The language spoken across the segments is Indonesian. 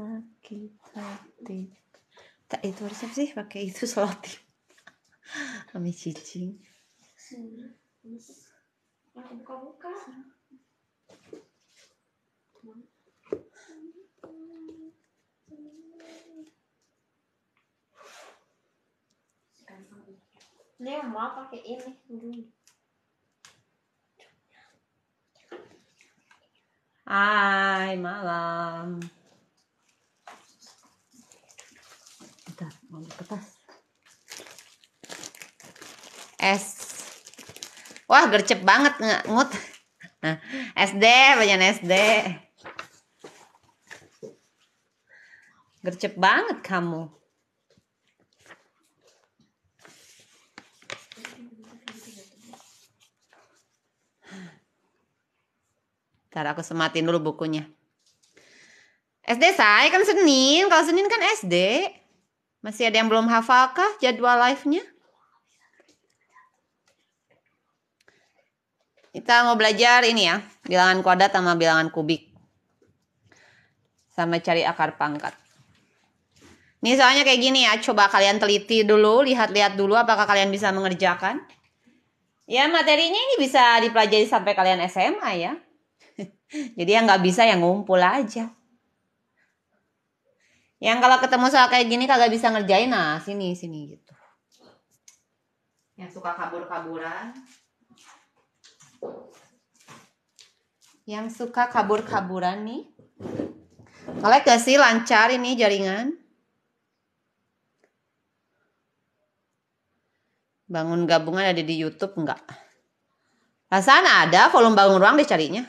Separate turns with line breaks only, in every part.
sakit hati tak itu harusnya sih pakai itu selotip kami cicing buka-buka Ini mau pakai ini Hai malam. Bentar, mau kertas. S. Wah, gercep banget nggak ngut. Nah, SD, banyak SD. Gercep banget kamu. Ntar aku sematin dulu bukunya. SD saya kan Senin, kalau Senin kan SD. Masih ada yang belum hafalkah jadwal live-nya? Kita mau belajar ini ya, bilangan kuadrat sama bilangan kubik. Sama cari akar pangkat. Ini soalnya kayak gini ya, coba kalian teliti dulu, lihat-lihat dulu apakah kalian bisa mengerjakan. Ya materinya ini bisa dipelajari sampai kalian SMA ya. Jadi yang nggak bisa yang ngumpul aja. Yang kalau ketemu soal kayak gini kagak bisa ngerjain nah sini sini gitu. Yang suka kabur-kaburan. Yang suka kabur-kaburan nih. Kalian gak sih lancar ini jaringan? Bangun gabungan ada di YouTube enggak? Rasanya ada volume bangun ruang deh carinya.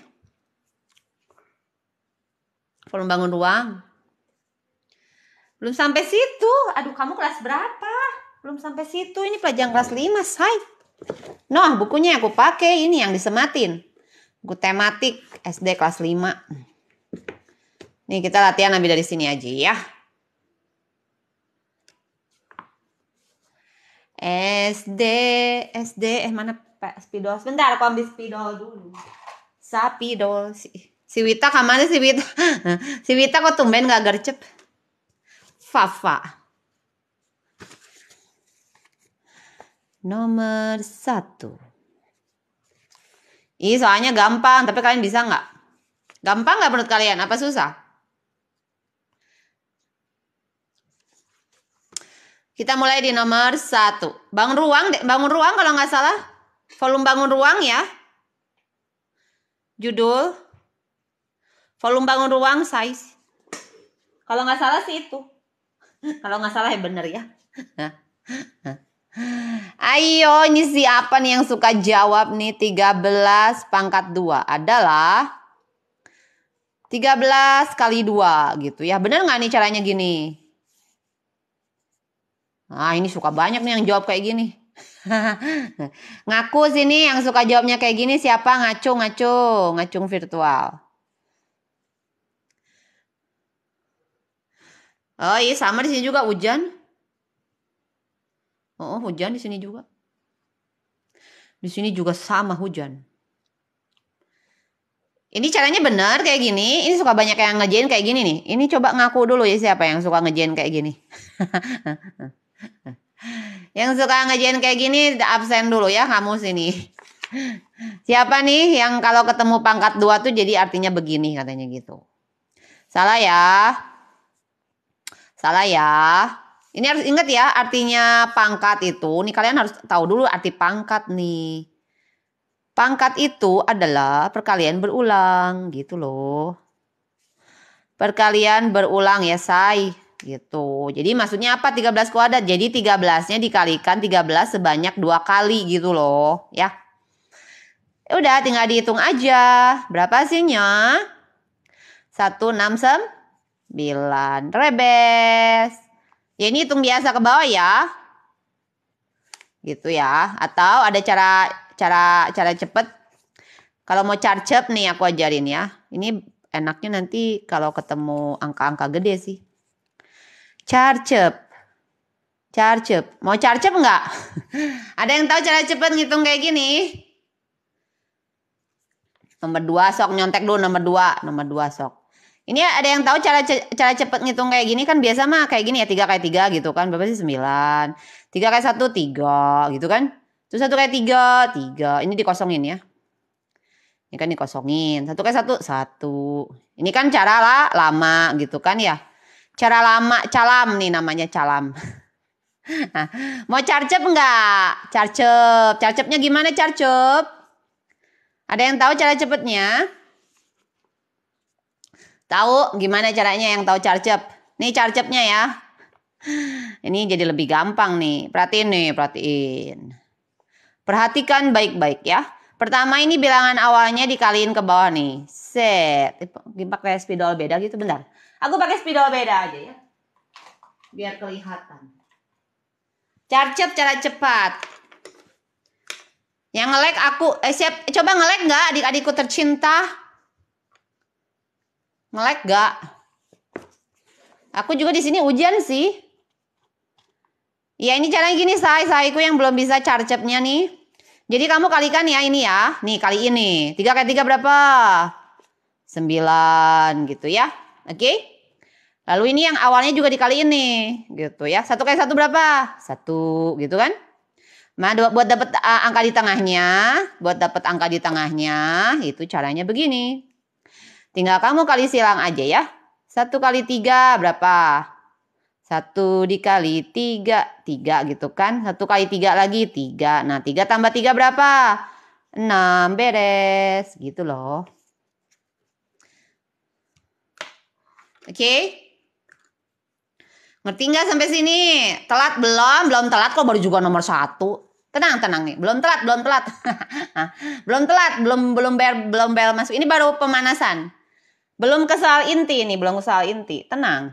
Volume bangun ruang. Belum sampai situ. Aduh, kamu kelas berapa? Belum sampai situ. Ini pelajaran kelas 5, say. Noh, bukunya aku pakai. Ini yang disematin. Buku tematik SD kelas 5. Nih, kita latihan nabi dari sini aja ya. SD, SD, eh mana pak spidol? Sebentar, aku ambil spidol dulu. Sapidol, si, si Wita kamarnya si Wita. si Wita kok tumben gak gercep. Fafa. Nomor satu. Ini soalnya gampang, tapi kalian bisa nggak? Gampang nggak menurut kalian? Apa susah? Kita mulai di nomor satu. Bangun ruang, bangun ruang kalau nggak salah. Volume bangun ruang ya. Judul. Volume bangun ruang size. Kalau nggak salah sih itu. Kalau nggak salah ya bener ya. Ayo, ini siapa nih yang suka jawab nih 13 pangkat 2 adalah 13 kali 2 gitu ya. Benar nggak nih caranya gini? Nah, ini suka banyak nih yang jawab kayak gini. Ngaku sini yang suka jawabnya kayak gini siapa? Ngacung, ngacung, ngacung virtual. Oh iya sama di sini juga hujan. Oh hujan di sini juga. Di sini juga sama hujan. Ini caranya benar kayak gini. Ini suka banyak yang ngejain kayak gini nih. Ini coba ngaku dulu ya siapa yang suka ngejain kayak gini. yang suka ngejain kayak gini absen dulu ya kamu sini. Siapa nih yang kalau ketemu pangkat dua tuh jadi artinya begini katanya gitu. Salah ya. Salah ya. Ini harus ingat ya artinya pangkat itu. Nih kalian harus tahu dulu arti pangkat nih. Pangkat itu adalah perkalian berulang gitu loh. Perkalian berulang ya say gitu. Jadi maksudnya apa 13 kuadrat? Jadi 13-nya dikalikan 13 sebanyak dua kali gitu loh ya. ya. Udah tinggal dihitung aja. Berapa hasilnya? sem? 9 rebes. Ya ini hitung biasa ke bawah ya. Gitu ya. Atau ada cara cara cara cepet. Kalau mau charge nih aku ajarin ya. Ini enaknya nanti kalau ketemu angka-angka gede sih. Charge charge up. Mau charge up nggak? Ada yang tahu cara cepet ngitung kayak gini? Nomor dua sok nyontek dulu nomor dua, nomor dua sok. Ini ada yang tahu cara cara cepet ngitung kayak gini kan biasa mah kayak gini ya tiga kayak tiga gitu kan berapa sih sembilan tiga kayak satu tiga gitu kan terus satu kayak tiga tiga ini dikosongin ya ini kan dikosongin satu kayak satu satu ini kan cara lah lama gitu kan ya cara lama calam nih namanya calam nah, mau carcep nggak carcep carcepnya gimana carcep ada yang tahu cara cepetnya Tahu gimana caranya yang tahu carcep? Nih carcepnya ya. Ini jadi lebih gampang nih. Perhatiin nih, perhatiin. Perhatikan baik-baik ya. Pertama ini bilangan awalnya dikaliin ke bawah nih. Set. Pakai spidol beda gitu, bentar. Aku pakai spidol beda aja ya. Biar kelihatan. Carcep cara cepat. Yang nge-lag aku, eh siap, coba nge-lag gak adik-adikku tercinta? Ngelek gak? Aku juga di sini hujan sih. Ya ini caranya gini say, sayku yang belum bisa charge-nya nih. Jadi kamu kalikan ya ini ya. Nih kali ini. Tiga kali tiga berapa? Sembilan gitu ya. Oke. Okay? Lalu ini yang awalnya juga dikali ini gitu ya. Satu kali satu berapa? Satu gitu kan. Nah, buat dapat eh, angka di tengahnya, buat dapat angka di tengahnya itu caranya begini. Tinggal kamu kali silang aja ya. Satu kali tiga berapa? Satu dikali tiga, tiga gitu kan. Satu kali tiga lagi, tiga. Nah, tiga tambah tiga berapa? Enam, beres. Gitu loh. Oke? Okay? Ngerti nggak sampai sini? Telat belum? Belum telat kok baru juga nomor satu. Tenang, tenang nih. Belum telat, belum telat. belum telat, belum belum bel, belum bel masuk. Ini baru pemanasan. Belum ke soal inti ini, belum ke soal inti. Tenang.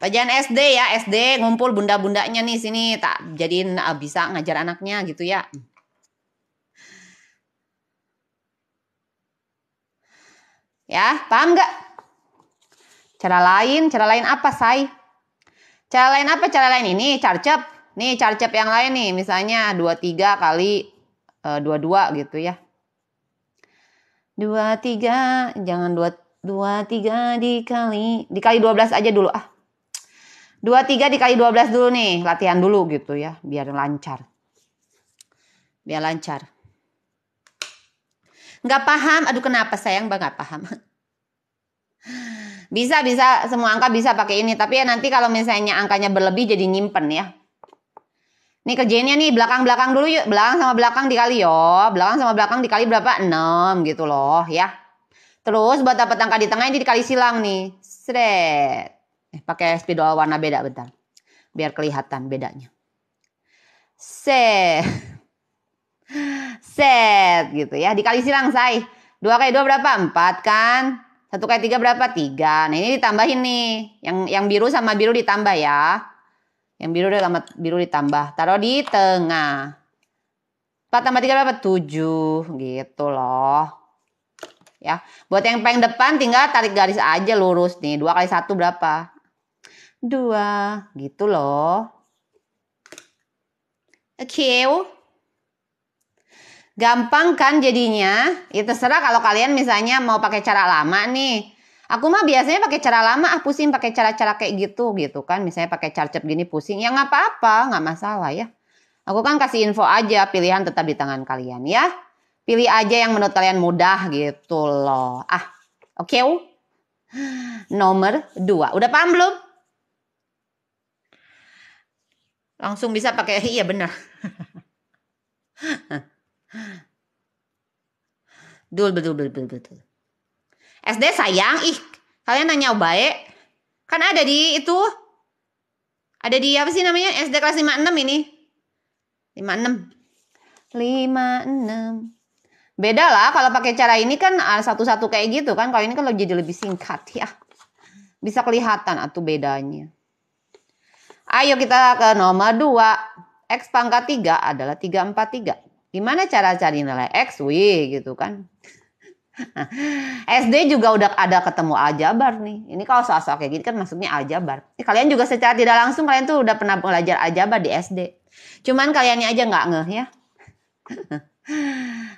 Pelajaran SD ya, SD ngumpul bunda-bundanya nih sini tak jadiin ah, bisa ngajar anaknya gitu ya. Ya, paham nggak? Cara lain, cara lain apa, say? Cara lain apa? Cara lain ini, carcep. Nih, carcep yang lain nih, misalnya 23 kali e, eh, 22 gitu ya dua tiga jangan dua dua tiga dikali dikali dua belas aja dulu ah dua tiga dikali dua belas dulu nih latihan dulu gitu ya biar lancar biar lancar nggak paham aduh kenapa sayang bang nggak paham bisa bisa semua angka bisa pakai ini tapi ya nanti kalau misalnya angkanya berlebih jadi nyimpen ya Nih kerjainnya nih belakang-belakang dulu yuk. Belakang sama belakang dikali yo. Belakang sama belakang dikali berapa? 6 gitu loh ya. Terus buat dapat angka di tengah ini dikali silang nih. Sret. Eh, pakai spidol warna beda bentar. Biar kelihatan bedanya. Set. Set gitu ya. Dikali silang say. 2 kali 2 berapa? 4 kan. 1 kali 3 berapa? 3. Nah ini ditambahin nih. Yang yang biru sama biru ditambah ya. Yang biru sama biru ditambah. Taruh di tengah. 4 tambah 3 berapa? 7 gitu loh. Ya, buat yang pengen depan tinggal tarik garis aja lurus nih. 2 kali 1 berapa? 2 gitu loh. Oke. Gampang kan jadinya? Ya terserah kalau kalian misalnya mau pakai cara lama nih Aku mah biasanya pakai cara lama ah pusing pakai cara-cara kayak gitu gitu kan. Misalnya pakai charger gini pusing. Ya nggak apa-apa, nggak masalah ya. Aku kan kasih info aja, pilihan tetap di tangan kalian ya. Pilih aja yang menurut kalian mudah gitu loh. Ah, oke. Okay. Nomor dua. Udah paham belum? Langsung bisa pakai iya benar. Dul betul betul betul betul. SD sayang, ih kalian nanya baik. Kan ada di itu, ada di apa sih namanya SD kelas 56 ini. 56. 56. Beda lah kalau pakai cara ini kan satu-satu kayak gitu kan. Kalau ini kan jadi lebih singkat ya. Bisa kelihatan atau bedanya. Ayo kita ke nomor 2. X pangkat 3 adalah 343. Gimana cara cari nilai X? Wih gitu kan. SD juga udah ada ketemu aljabar nih. Ini kalau soal-soal kayak gini kan maksudnya aljabar. Ya, kalian juga secara tidak langsung kalian tuh udah pernah belajar aljabar di SD. Cuman kaliannya aja nggak ngeh ya.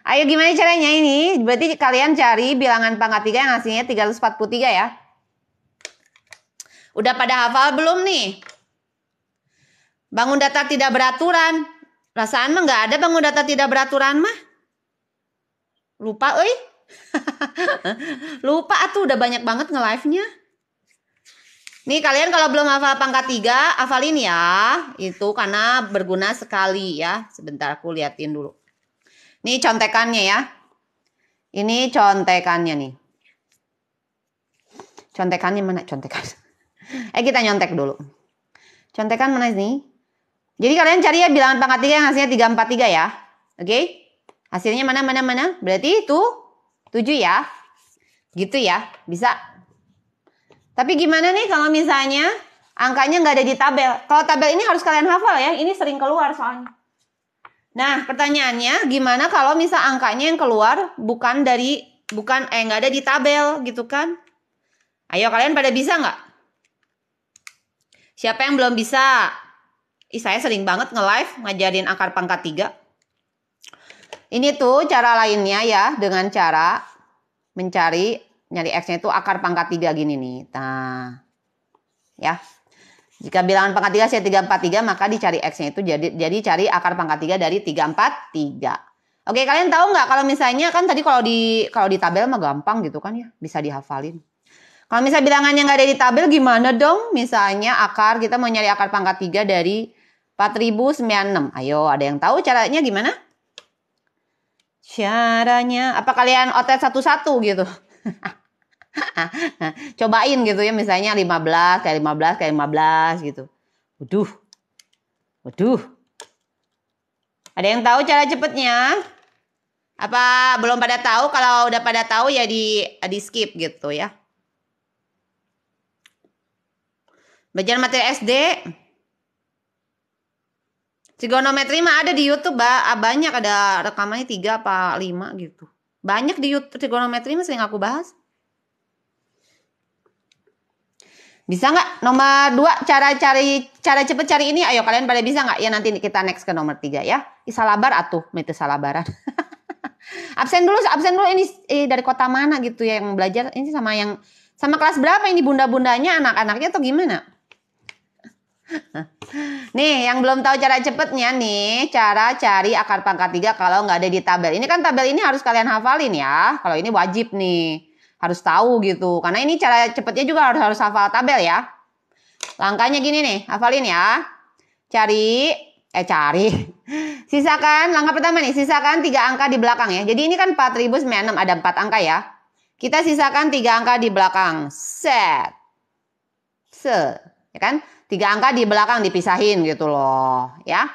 Ayo gimana caranya ini? Berarti kalian cari bilangan pangkat 3 yang hasilnya 343 ya. Udah pada hafal belum nih? Bangun datar tidak beraturan. Rasaan mah nggak ada bangun datar tidak beraturan mah. Lupa eh. Lupa tuh udah banyak banget nge-live-nya. Nih kalian kalau belum hafal pangkat 3, hafalin ya. Itu karena berguna sekali ya. Sebentar aku liatin dulu. Nih contekannya ya. Ini contekannya nih. Contekannya mana? Contekan. Eh kita nyontek dulu. Contekan mana sih? Jadi kalian cari ya bilangan pangkat 3 yang hasilnya 343 ya. Oke? Okay? Hasilnya mana mana mana? Berarti itu Tujuh ya. Gitu ya, bisa. Tapi gimana nih kalau misalnya angkanya nggak ada di tabel? Kalau tabel ini harus kalian hafal ya, ini sering keluar soalnya. Nah, pertanyaannya gimana kalau misal angkanya yang keluar bukan dari bukan eh nggak ada di tabel gitu kan? Ayo kalian pada bisa nggak? Siapa yang belum bisa? Ih, saya sering banget nge-live ngajarin akar pangkat 3. Ini tuh cara lainnya ya dengan cara mencari nyari x-nya itu akar pangkat 3 gini nih. Nah, ya. Jika bilangan pangkat 3 saya 343 maka dicari x-nya itu jadi jadi cari akar pangkat 3 dari 343. Oke, kalian tahu nggak kalau misalnya kan tadi kalau di kalau di tabel mah gampang gitu kan ya, bisa dihafalin. Kalau misalnya bilangannya nggak ada di tabel gimana dong? Misalnya akar kita mau nyari akar pangkat 3 dari 4096. Ayo, ada yang tahu caranya gimana? caranya. Apa kalian otet satu-satu gitu? Cobain gitu ya misalnya 15 kayak 15 kayak 15 gitu. Waduh. Waduh. Ada yang tahu cara cepetnya? Apa belum pada tahu? Kalau udah pada tahu ya di di skip gitu ya. Belajar materi SD. Trigonometri mah ada di YouTube, ah, banyak ada rekamannya tiga apa lima gitu. Banyak di YouTube trigonometri mah sering aku bahas. Bisa nggak nomor dua cara cari cara cepet cari ini? Ayo kalian pada bisa nggak? Ya nanti kita next ke nomor tiga ya. Isalabar atuh metode salabaran. absen dulu, absen dulu ini eh, dari kota mana gitu ya yang belajar ini sama yang sama kelas berapa ini bunda-bundanya anak-anaknya atau gimana? Nih, yang belum tahu cara cepetnya nih, cara cari akar pangkat 3 kalau nggak ada di tabel. Ini kan tabel ini harus kalian hafalin ya. Kalau ini wajib nih, harus tahu gitu. Karena ini cara cepetnya juga harus harus hafal tabel ya. Langkahnya gini nih, hafalin ya. Cari, eh cari. Sisakan, langkah pertama nih, sisakan tiga angka di belakang ya. Jadi ini kan 4096, ada empat angka ya. Kita sisakan tiga angka di belakang. Set. Set. Ya kan? tiga angka di belakang dipisahin gitu loh ya.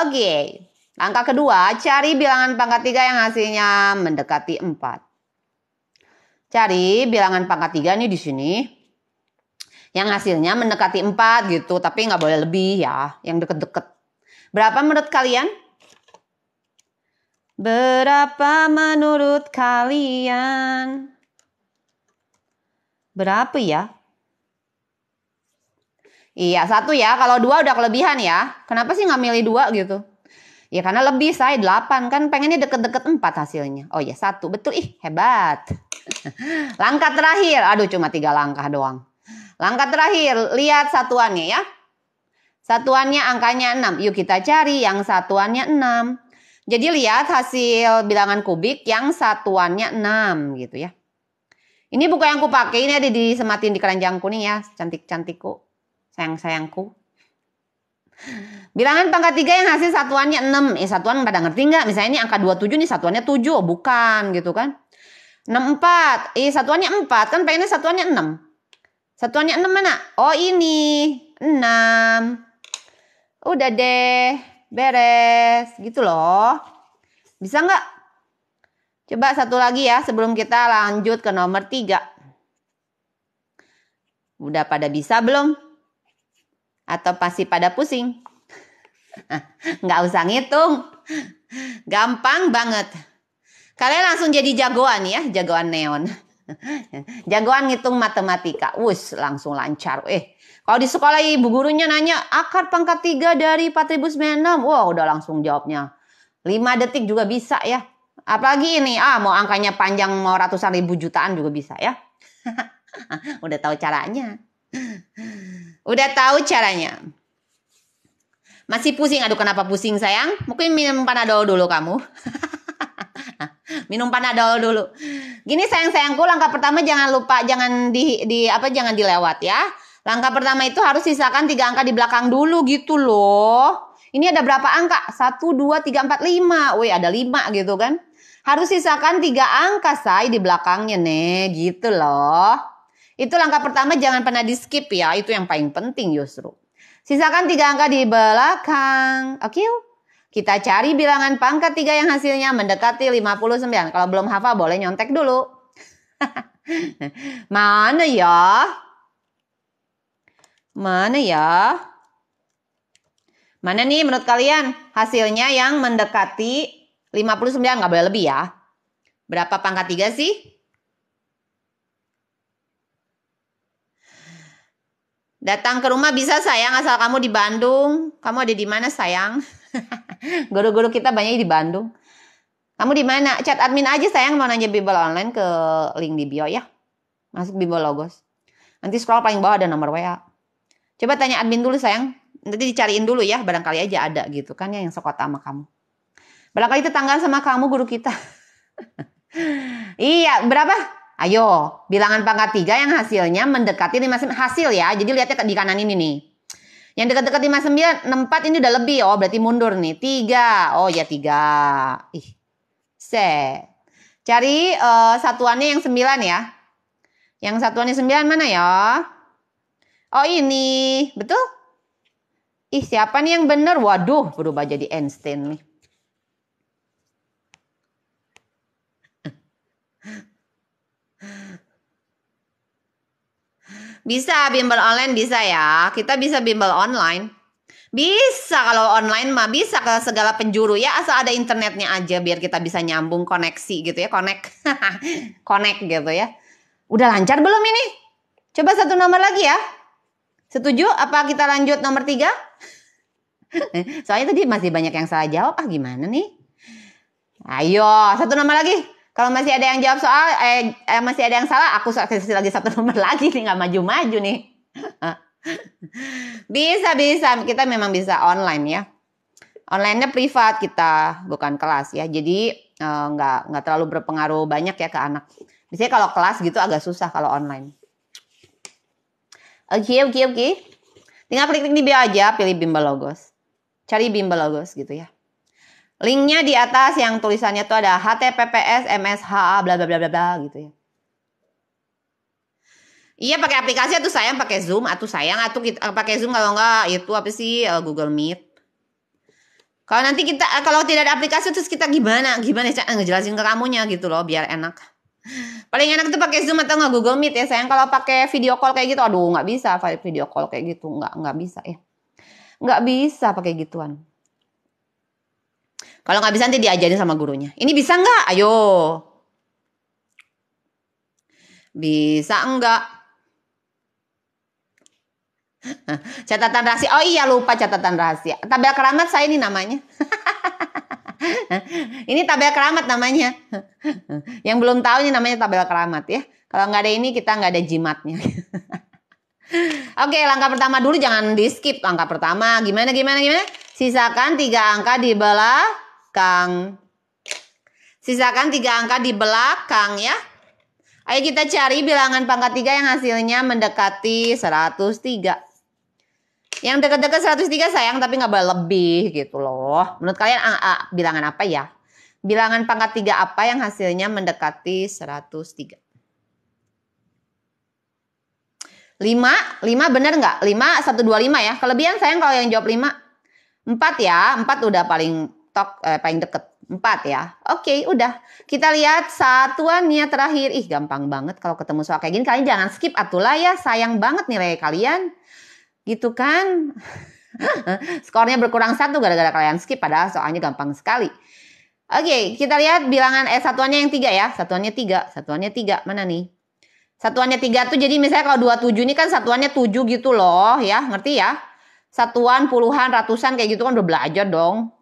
Oke, angka kedua cari bilangan pangkat tiga yang hasilnya mendekati empat. Cari bilangan pangkat tiga nih di sini yang hasilnya mendekati empat gitu, tapi nggak boleh lebih ya, yang deket-deket. Berapa menurut kalian? Berapa menurut kalian? Berapa ya? Iya, satu ya. Kalau dua udah kelebihan ya. Kenapa sih nggak milih dua gitu? Ya karena lebih saya delapan kan pengennya deket-deket empat hasilnya. Oh iya satu betul ih hebat. langkah terakhir, aduh cuma tiga langkah doang. Langkah terakhir lihat satuannya ya. Satuannya angkanya 6. Yuk kita cari yang satuannya 6. Jadi lihat hasil bilangan kubik yang satuannya 6 gitu ya. Ini buku yang kupakai ini ada ya, di sematin di keranjang kuning ya, cantik-cantikku sayang-sayangku. Bilangan pangkat 3 yang hasil satuannya 6. Eh satuan pada ngerti nggak? Misalnya ini angka 27 nih satuannya 7. bukan gitu kan. 64. Eh satuannya 4. Kan pengennya satuannya 6. Satuannya 6 mana? Oh ini. 6. Udah deh. Beres. Gitu loh. Bisa nggak? Coba satu lagi ya sebelum kita lanjut ke nomor 3. Udah pada bisa belum? atau pasti pada pusing. Nggak usah ngitung. Gampang banget. Kalian langsung jadi jagoan ya, jagoan neon. jagoan ngitung matematika. Wus, langsung lancar. Eh, kalau di sekolah ibu gurunya nanya, akar pangkat 3 dari 4096. Wah, wow, udah langsung jawabnya. 5 detik juga bisa ya. Apalagi ini, ah mau angkanya panjang, mau ratusan ribu jutaan juga bisa ya. udah tahu caranya. Udah tahu caranya. Masih pusing, aduh kenapa pusing sayang? Mungkin minum panadol dulu kamu. minum panadol dulu. Gini sayang-sayangku, langkah pertama jangan lupa, jangan di, di apa jangan dilewat ya. Langkah pertama itu harus sisakan tiga angka di belakang dulu gitu loh. Ini ada berapa angka? Satu, dua, tiga, empat, lima. woi ada lima gitu kan. Harus sisakan tiga angka say di belakangnya nih gitu loh. Itu langkah pertama jangan pernah di skip ya. Itu yang paling penting justru. Sisakan tiga angka di belakang. Oke okay? Kita cari bilangan pangkat tiga yang hasilnya mendekati 59. Kalau belum hafal boleh nyontek dulu. Mana ya? Mana ya? Mana nih menurut kalian hasilnya yang mendekati 59 nggak boleh lebih ya? Berapa pangkat tiga sih? Datang ke rumah bisa sayang asal kamu di Bandung. Kamu ada di mana sayang? Guru-guru kita banyak di Bandung. Kamu di mana? Chat admin aja sayang mau nanya Bible online ke link di bio ya. Masuk Bible Logos. Nanti scroll paling bawah ada nomor WA. Coba tanya admin dulu sayang. Nanti dicariin dulu ya, barangkali aja ada gitu kan ya yang sekota sama kamu. Barangkali tetangga sama kamu guru kita. iya, berapa? Ayo, bilangan pangkat 3 yang hasilnya mendekati 59. Hasil ya, jadi lihatnya di kanan ini nih. Yang dekat-dekat 59, 64 ini udah lebih oh, berarti mundur nih. 3. Oh ya 3. Ih. Set. Cari uh, satuannya yang 9 ya. Yang satuannya 9 mana ya? Oh ini, betul? Ih siapa nih yang benar? Waduh, berubah jadi Einstein nih. Bisa bimbel online bisa ya. Kita bisa bimbel online. Bisa kalau online mah bisa ke segala penjuru ya asal ada internetnya aja biar kita bisa nyambung koneksi gitu ya, connect. connect gitu ya. Udah lancar belum ini? Coba satu nomor lagi ya. Setuju? Apa kita lanjut nomor tiga? Soalnya tadi masih banyak yang salah jawab. Ah gimana nih? Ayo, satu nomor lagi. Kalau masih ada yang jawab soal, eh, eh masih ada yang salah, aku kasih lagi satu nomor lagi nih, nggak maju-maju nih. bisa, bisa. Kita memang bisa online ya. Onlinenya privat kita, bukan kelas ya. Jadi eh, nggak nggak terlalu berpengaruh banyak ya ke anak. Biasanya kalau kelas gitu agak susah kalau online. Oke, okay, oke, okay, oke. Okay. Tinggal klik-klik di bio aja, pilih bimbel logos. Cari bimbel logos gitu ya. Linknya di atas yang tulisannya tuh ada HTTPS, MSHA, bla bla bla bla bla gitu ya. Iya pakai aplikasi atau sayang pakai Zoom atau sayang atau kita eh, pakai Zoom kalau enggak itu apa sih eh, Google Meet. Kalau nanti kita eh, kalau tidak ada aplikasi terus kita gimana? Gimana sih ngejelasin ke kamunya gitu loh biar enak. Paling enak tuh pakai Zoom atau enggak Google Meet ya sayang kalau pakai video call kayak gitu aduh nggak bisa video call kayak gitu nggak nggak bisa ya. Nggak bisa pakai gituan. Kalau nggak bisa nanti diajarin sama gurunya. Ini bisa nggak? Ayo. Bisa enggak? catatan rahasia. Oh iya lupa catatan rahasia. Tabel keramat saya ini namanya. ini tabel keramat namanya. Yang belum tahu ini namanya tabel keramat ya. Kalau nggak ada ini kita nggak ada jimatnya. Oke langkah pertama dulu jangan di skip. Langkah pertama gimana gimana gimana? Sisakan tiga angka di belah belakang. Sisakan tiga angka di belakang ya. Ayo kita cari bilangan pangkat tiga yang hasilnya mendekati 103. Yang dekat-dekat 103 sayang tapi nggak lebih gitu loh. Menurut kalian a, a, bilangan apa ya? Bilangan pangkat 3 apa yang hasilnya mendekati 103? 5, 5 bener nggak? 5, 1, 2, 5 ya. Kelebihan sayang kalau yang jawab 5. 4 ya, 4 udah paling stok eh, paling deket. Empat ya. Oke, udah. Kita lihat satuannya terakhir. Ih, gampang banget kalau ketemu soal kayak gini. Kalian jangan skip atulah ya. Sayang banget nilai kalian. Gitu kan. Skornya berkurang satu gara-gara kalian skip. Padahal soalnya gampang sekali. Oke, kita lihat bilangan eh satuannya yang tiga ya. Satuannya tiga. Satuannya tiga. Mana nih? Satuannya tiga tuh jadi misalnya kalau dua tujuh ini kan satuannya tujuh gitu loh ya, ngerti ya? Satuan, puluhan, ratusan kayak gitu kan udah belajar dong.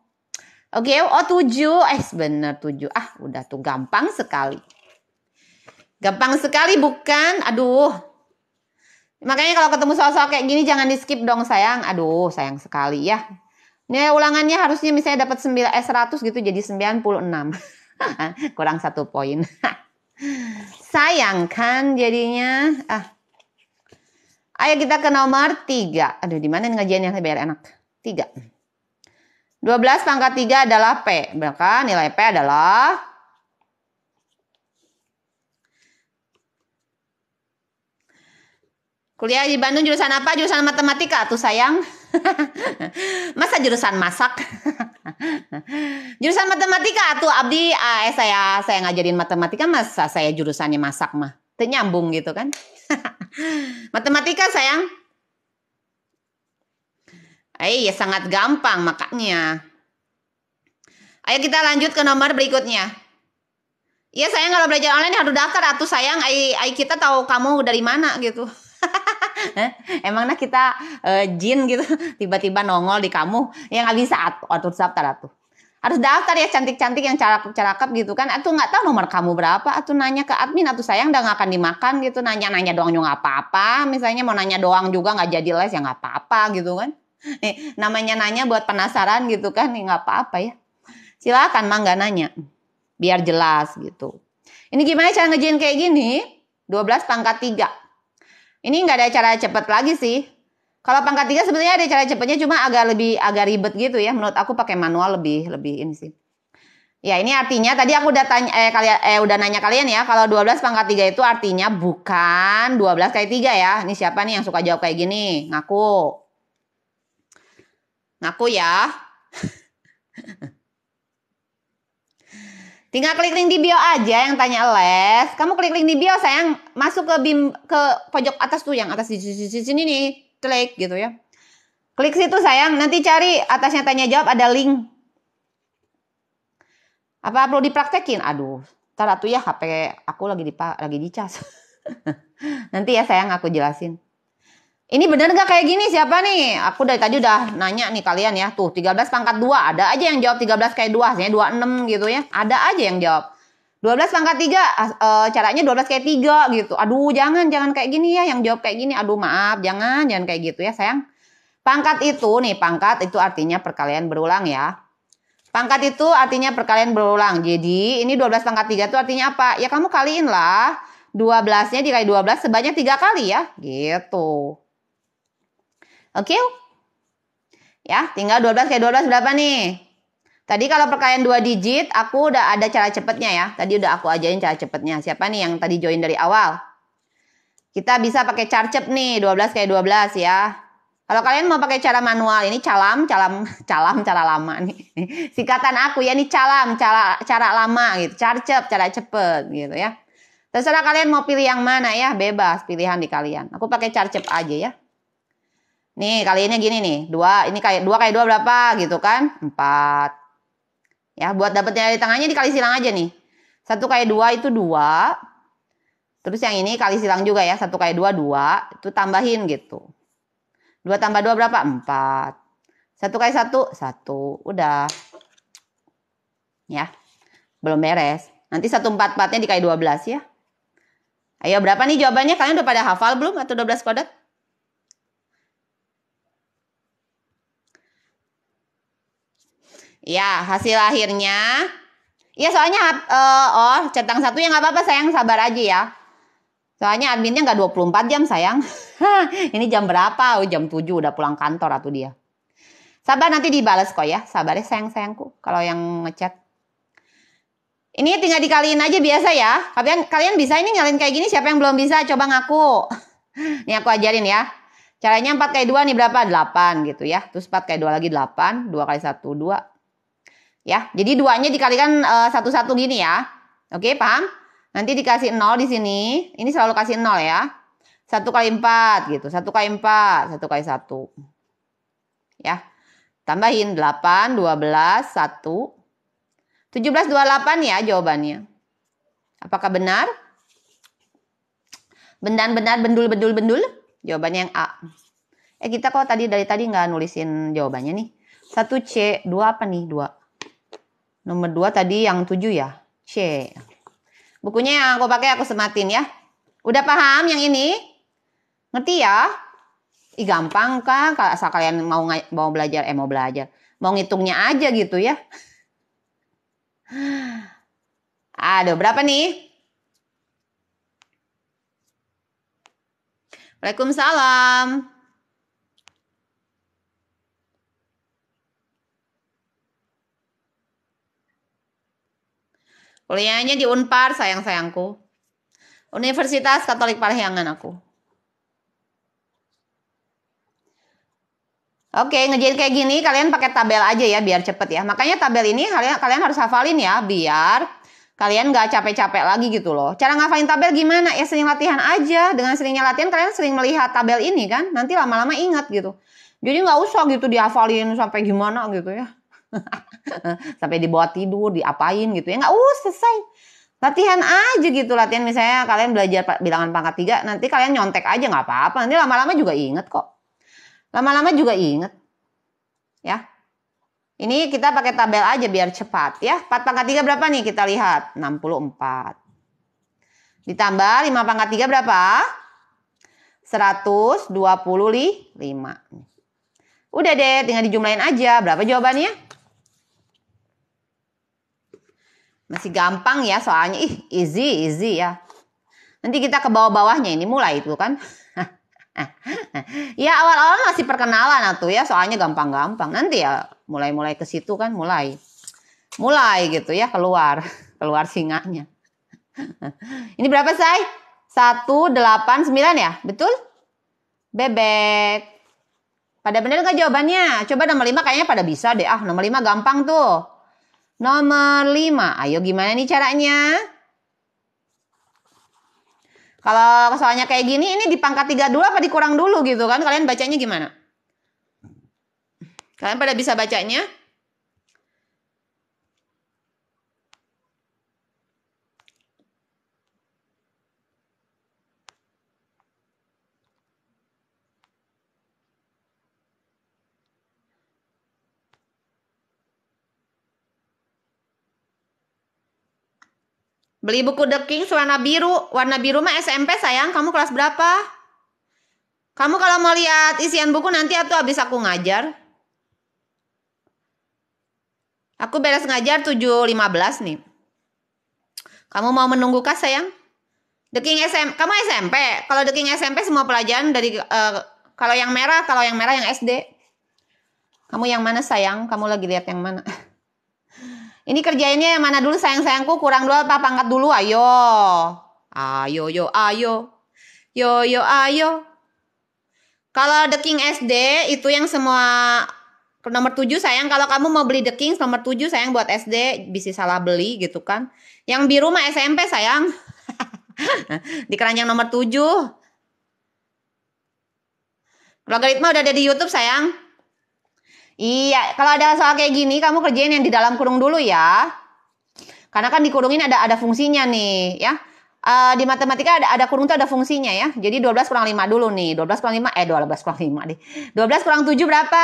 Oke, okay, oh tujuh, eh bener tujuh. Ah, udah tuh gampang sekali. Gampang sekali bukan? Aduh. Makanya kalau ketemu soal-soal kayak gini jangan di skip dong sayang. Aduh, sayang sekali ya. Ini ulangannya harusnya misalnya dapat 9 eh 100 gitu jadi 96. Kurang satu poin. sayang kan jadinya. Ah. Ayo kita ke nomor 3. Aduh, di mana ngajian yang biar enak? 3. 12 pangkat 3 adalah P. Maka nilai P adalah 12. Kuliah di Bandung jurusan apa? Jurusan matematika tuh sayang. Masa jurusan masak? jurusan matematika tuh Abdi ah, eh, saya saya ngajarin matematika masa saya jurusannya masak mah. ternyambung gitu kan. matematika sayang. Eh, ya sangat gampang makanya. Ayo kita lanjut ke nomor berikutnya. Ya sayang kalau belajar online harus daftar atau sayang. Ai, ai kita tahu kamu dari mana gitu. Eh, emangnya kita uh, jin gitu tiba-tiba nongol di kamu yang nggak bisa atuh, atuh daftar atuh harus daftar ya cantik-cantik yang cakep-cakep gitu kan atau nggak tahu nomor kamu berapa atau nanya ke admin atau sayang udah nggak akan dimakan gitu nanya-nanya doang juga apa-apa misalnya mau nanya doang juga nggak jadi les ya nggak apa-apa gitu kan Nih, namanya nanya buat penasaran gitu kan, nih nggak apa-apa ya. Silakan mangga nanya, biar jelas gitu. Ini gimana cara ngejain kayak gini? 12 pangkat 3. Ini nggak ada cara cepet lagi sih. Kalau pangkat 3 sebenarnya ada cara cepetnya cuma agak lebih agak ribet gitu ya. Menurut aku pakai manual lebih lebih ini sih. Ya ini artinya tadi aku udah tanya eh, kalian eh udah nanya kalian ya kalau 12 pangkat 3 itu artinya bukan 12 kali 3 ya. Ini siapa nih yang suka jawab kayak gini? Ngaku. Aku ya. Tinggal klik link di bio aja yang tanya les. Kamu klik link di bio sayang, masuk ke bim ke pojok atas tuh yang atas di sini nih, klik gitu ya. Klik situ sayang, nanti cari atasnya tanya jawab ada link. Apa perlu dipraktekin? Aduh, ntar tuh ya HP aku lagi di lagi dicas. nanti ya sayang aku jelasin. Ini bener gak kayak gini siapa nih? Aku dari tadi udah nanya nih kalian ya. Tuh 13 pangkat 2. Ada aja yang jawab 13 kayak 2. Hasilnya 26 gitu ya. Ada aja yang jawab. 12 pangkat 3. E, eh, caranya 12 kayak 3 gitu. Aduh jangan. Jangan kayak gini ya. Yang jawab kayak gini. Aduh maaf. Jangan. Jangan kayak gitu ya sayang. Pangkat itu nih. Pangkat itu artinya perkalian berulang ya. Pangkat itu artinya perkalian berulang. Jadi ini 12 pangkat 3 itu artinya apa? Ya kamu kaliin lah. 12-nya dikali 12 sebanyak 3 kali ya. Gitu. Oke? Okay? Ya, tinggal 12 kayak 12 berapa nih? Tadi kalau perkalian dua digit, aku udah ada cara cepetnya ya. Tadi udah aku ajarin cara cepetnya. Siapa nih yang tadi join dari awal? Kita bisa pakai charcep nih, 12 kayak 12 ya. Kalau kalian mau pakai cara manual, ini calam, calam, calam, cara lama nih. Singkatan aku ya, ini calam, cara, cara lama gitu. Charcep, cara cepet gitu ya. Terserah kalian mau pilih yang mana ya, bebas pilihan di kalian. Aku pakai charcep aja ya. Nih, kali ini gini nih. dua ini kayak dua kayak dua berapa gitu kan? empat Ya, buat dapat yang di tengahnya dikali silang aja nih. satu kayak dua itu dua Terus yang ini kali silang juga ya. satu kayak dua dua Itu tambahin gitu. dua tambah dua berapa? empat satu kayak satu satu Udah. Ya. Belum beres. Nanti satu empat empatnya dikali dua belas ya. Ayo berapa nih jawabannya? Kalian udah pada hafal belum atau dua belas kodrat? Ya, hasil akhirnya. Ya, soalnya uh, oh, centang satu yang apa-apa sayang, sabar aja ya. Soalnya adminnya nggak 24 jam sayang. Ini jam berapa? Oh, jam 7 udah pulang kantor atau dia. Sabar nanti dibales kok ya. Sabar ya sayang-sayangku kalau yang ngechat. Ini tinggal dikaliin aja biasa ya. Kalian kalian bisa ini ngalin kayak gini siapa yang belum bisa coba ngaku. Ini aku ajarin ya. Caranya 4 kali 2 nih berapa? 8 gitu ya. Terus 4 kali 2 lagi 8. 2 kali 1, 2 ya. Jadi duanya dikalikan eh, satu-satu e, gini ya. Oke, paham? Nanti dikasih 0 di sini. Ini selalu kasih 0 ya. 1 kali 4 gitu. 1 kali 4, 1 kali 1. Ya. Tambahin 8, 12, 1. 17, 28 ya jawabannya. Apakah benar? Benar, benar bendul bendul-bendul-bendul? Jawabannya yang A. Eh kita kok tadi dari tadi nggak nulisin jawabannya nih. 1C, 2 apa nih? 2. Nomor dua tadi yang tujuh ya. C. Bukunya yang aku pakai aku sematin ya. Udah paham yang ini? Ngerti ya? Ih gampang kan kalau asal kalian mau mau belajar eh mau belajar. Mau ngitungnya aja gitu ya. Aduh, berapa nih? Waalaikumsalam. Kuliahnya di Unpar, sayang-sayangku. Universitas Katolik Parahyangan aku. Oke, ngejain kayak gini kalian pakai tabel aja ya biar cepet ya. Makanya tabel ini kalian harus hafalin ya biar kalian gak capek-capek lagi gitu loh. Cara ngafalin tabel gimana? Ya sering latihan aja. Dengan seringnya latihan kalian sering melihat tabel ini kan. Nanti lama-lama ingat gitu. Jadi gak usah gitu dihafalin sampai gimana gitu ya. sampai dibawa tidur diapain gitu ya nggak usah selesai latihan aja gitu latihan misalnya kalian belajar bilangan pangkat tiga nanti kalian nyontek aja nggak apa-apa nanti lama-lama juga inget kok lama-lama juga inget ya ini kita pakai tabel aja biar cepat ya 4 pangkat 3 berapa nih kita lihat 64 ditambah 5 pangkat 3 berapa 125 udah deh tinggal dijumlahin aja berapa jawabannya Masih gampang ya soalnya. Ih, easy, easy ya. Nanti kita ke bawah-bawahnya ini mulai itu kan. ya awal-awal masih perkenalan atuh ya soalnya gampang-gampang. Nanti ya mulai-mulai ke situ kan mulai. Mulai gitu ya keluar, keluar singanya. ini berapa say? 189 ya, betul? Bebek. Pada benar gak jawabannya? Coba nomor 5 kayaknya pada bisa deh. Ah, nomor 5 gampang tuh. Nomor 5. Ayo gimana nih caranya? Kalau soalnya kayak gini, ini dipangkat 3 dulu apa dikurang dulu gitu kan? Kalian bacanya gimana? Kalian pada bisa bacanya? Beli buku The Kings warna biru. Warna biru mah SMP sayang, kamu kelas berapa? Kamu kalau mau lihat isian buku nanti atau habis aku ngajar. Aku beres ngajar 7.15 nih. Kamu mau menunggu kah sayang? The King SMP, kamu SMP. Kalau The King SMP semua pelajaran dari uh, kalau yang merah, kalau yang merah yang SD. Kamu yang mana sayang? Kamu lagi lihat yang mana? Ini kerjainnya yang mana dulu sayang-sayangku kurang dua apa pangkat dulu ayo. Ayo yo ayo. Yo yo ayo. Kalau The King SD itu yang semua nomor 7 sayang kalau kamu mau beli The king nomor 7 sayang buat SD bisa salah beli gitu kan. Yang biru mah SMP sayang. di keranjang nomor 7. Logaritma udah ada di YouTube sayang. Iya, kalau ada soal kayak gini kamu kerjain yang di dalam kurung dulu ya. Karena kan di ada ada fungsinya nih, ya. Uh, di matematika ada ada kurung itu ada fungsinya ya. Jadi 12 kurang 5 dulu nih. 12 kurang 5 eh 12 kurang 5 deh. 12 kurang 7 berapa?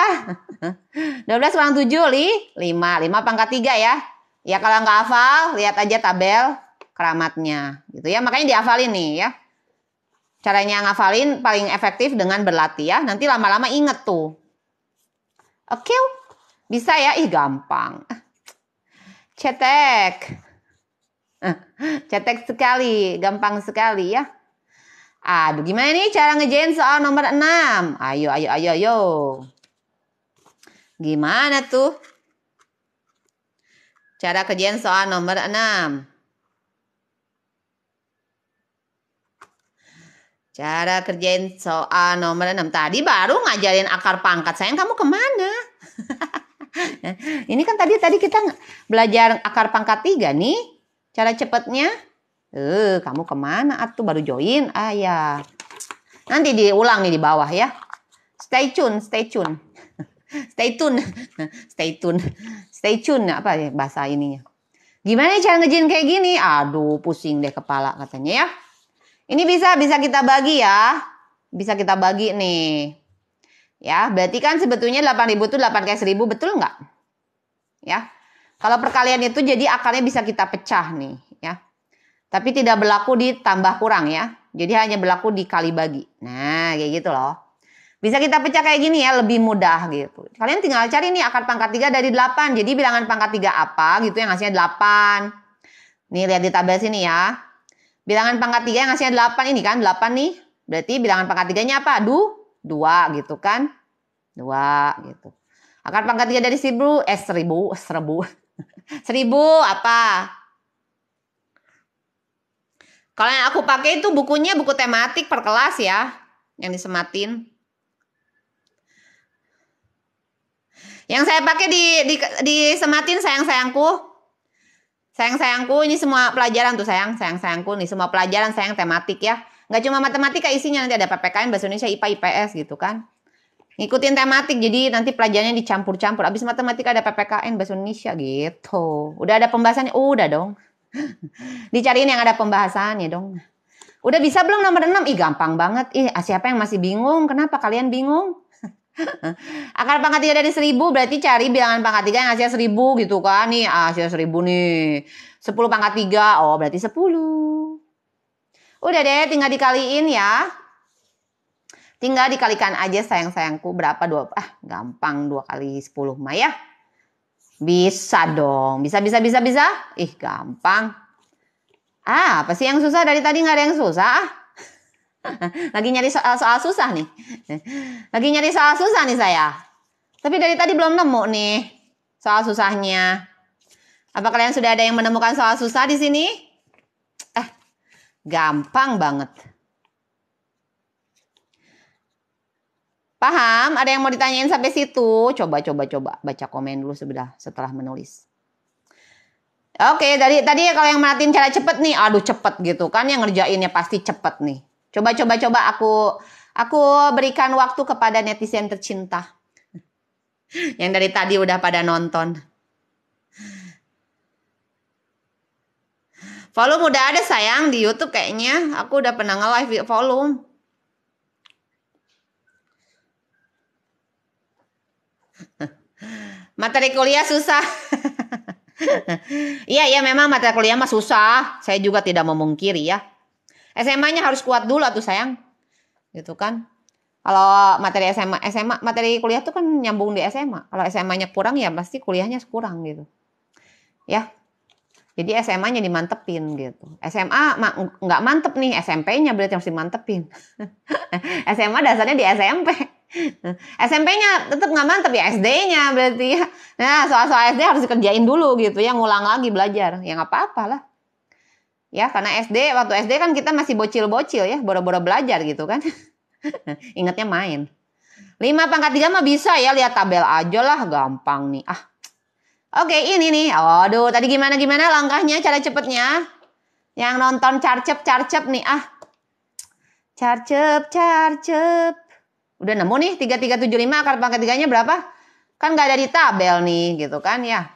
12 kurang 7 li 5. 5 pangkat 3 ya. Ya kalau nggak hafal lihat aja tabel keramatnya gitu ya. Makanya dihafalin nih ya. Caranya ngafalin paling efektif dengan berlatih ya. Nanti lama-lama inget tuh. Oke, bisa ya? Ih gampang. Cetek. Cetek sekali, gampang sekali ya. Aduh, gimana nih cara ngejain soal nomor 6? Ayo, ayo, ayo, ayo. Gimana tuh? Cara kerjain soal nomor 6. Cara kerjain soal nomor 6 tadi baru ngajarin akar pangkat. Sayang kamu kemana? ini kan tadi tadi kita belajar akar pangkat 3 nih. Cara cepatnya, Eh, kamu kemana? Atuh ah, baru join. Ah ya. Nanti diulang nih di bawah ya. Stay tune, stay tune. Stay tune. Stay tune. Stay tune apa ya bahasa ininya. Gimana cara ngejin kayak gini? Aduh, pusing deh kepala katanya ya. Ini bisa bisa kita bagi ya. Bisa kita bagi nih. Ya, berarti kan sebetulnya 8.000 itu 8 kali 1.000, betul nggak? Ya. Kalau perkalian itu jadi akarnya bisa kita pecah nih, ya. Tapi tidak berlaku di tambah kurang ya. Jadi hanya berlaku di kali bagi. Nah, kayak gitu loh. Bisa kita pecah kayak gini ya, lebih mudah gitu. Kalian tinggal cari nih akar pangkat 3 dari 8. Jadi bilangan pangkat 3 apa gitu yang hasilnya 8. Nih lihat di tabel sini ya. Bilangan pangkat 3 yang hasilnya 8 ini kan, 8 nih. Berarti bilangan pangkat 3-nya apa? Du, 2 gitu kan. 2 gitu. Akar pangkat 3 dari 1000, eh 1000, 1000. 1000 apa? Kalau yang aku pakai itu bukunya buku tematik per kelas ya, yang disematin. Yang saya pakai di di, di sematin sayang-sayangku Sayang-sayangku ini semua pelajaran tuh sayang, sayang-sayangku nih semua pelajaran sayang tematik ya. Nggak cuma matematika isinya nanti ada PPKN bahasa Indonesia, IPA, IPS gitu kan. Ngikutin tematik jadi nanti pelajarannya dicampur-campur. Abis matematika ada PPKN bahasa Indonesia gitu. Udah ada pembahasannya, oh, udah dong. Dicariin yang ada pembahasannya dong. Udah bisa belum nomor 6? Ih gampang banget. Ih siapa yang masih bingung? Kenapa kalian bingung? akar pangkat tiga dari 1000 berarti cari bilangan pangkat tiga yang hasilnya 1000 gitu kan nih ah, hasilnya 1000 nih 10 pangkat 3 oh berarti 10. udah deh tinggal dikaliin ya tinggal dikalikan aja sayang sayangku berapa dua ah gampang dua kali 10 mah ya bisa dong bisa bisa bisa bisa ih gampang ah apa sih yang susah dari tadi nggak ada yang susah ah. Lagi nyari soal, soal susah nih. Lagi nyari soal susah nih saya. Tapi dari tadi belum nemu nih soal susahnya. Apa kalian sudah ada yang menemukan soal susah di sini? Eh, gampang banget. Paham? Ada yang mau ditanyain sampai situ? Coba, coba, coba. Baca komen dulu sebelah setelah menulis. Oke, tadi tadi ya kalau yang melatih cara cepet nih, aduh cepet gitu kan yang ngerjainnya pasti cepet nih. Coba coba coba aku aku berikan waktu kepada netizen tercinta. Yang dari tadi udah pada nonton. Volume udah ada sayang di YouTube kayaknya. Aku udah pernah nge-live volume. Materi kuliah susah. Iya, iya memang materi kuliah mah susah. Saya juga tidak memungkiri ya. SMA-nya harus kuat dulu tuh sayang. Gitu kan. Kalau materi SMA, SMA materi kuliah tuh kan nyambung di SMA. Kalau SMA-nya kurang ya pasti kuliahnya kurang gitu. Ya. Jadi SMA-nya dimantepin gitu. SMA nggak mantep nih, SMP-nya berarti harus dimantepin. SMA dasarnya di SMP. SMP-nya tetap nggak mantep ya SD-nya berarti ya. Nah soal-soal SD harus dikerjain dulu gitu ya, ngulang lagi belajar. Ya nggak apa-apa Ya, karena SD waktu SD kan kita masih bocil-bocil ya, boro-boro belajar gitu kan. Ingatnya main. 5 pangkat 3 mah bisa ya, lihat tabel aja lah, gampang nih. Ah. Oke, ini nih. Aduh, tadi gimana-gimana langkahnya, cara cepetnya. Yang nonton carcep-carcep nih, ah. Carcep, carcep. Udah nemu nih, 3375 akar pangkat 3-nya berapa? Kan gak ada di tabel nih, gitu kan ya.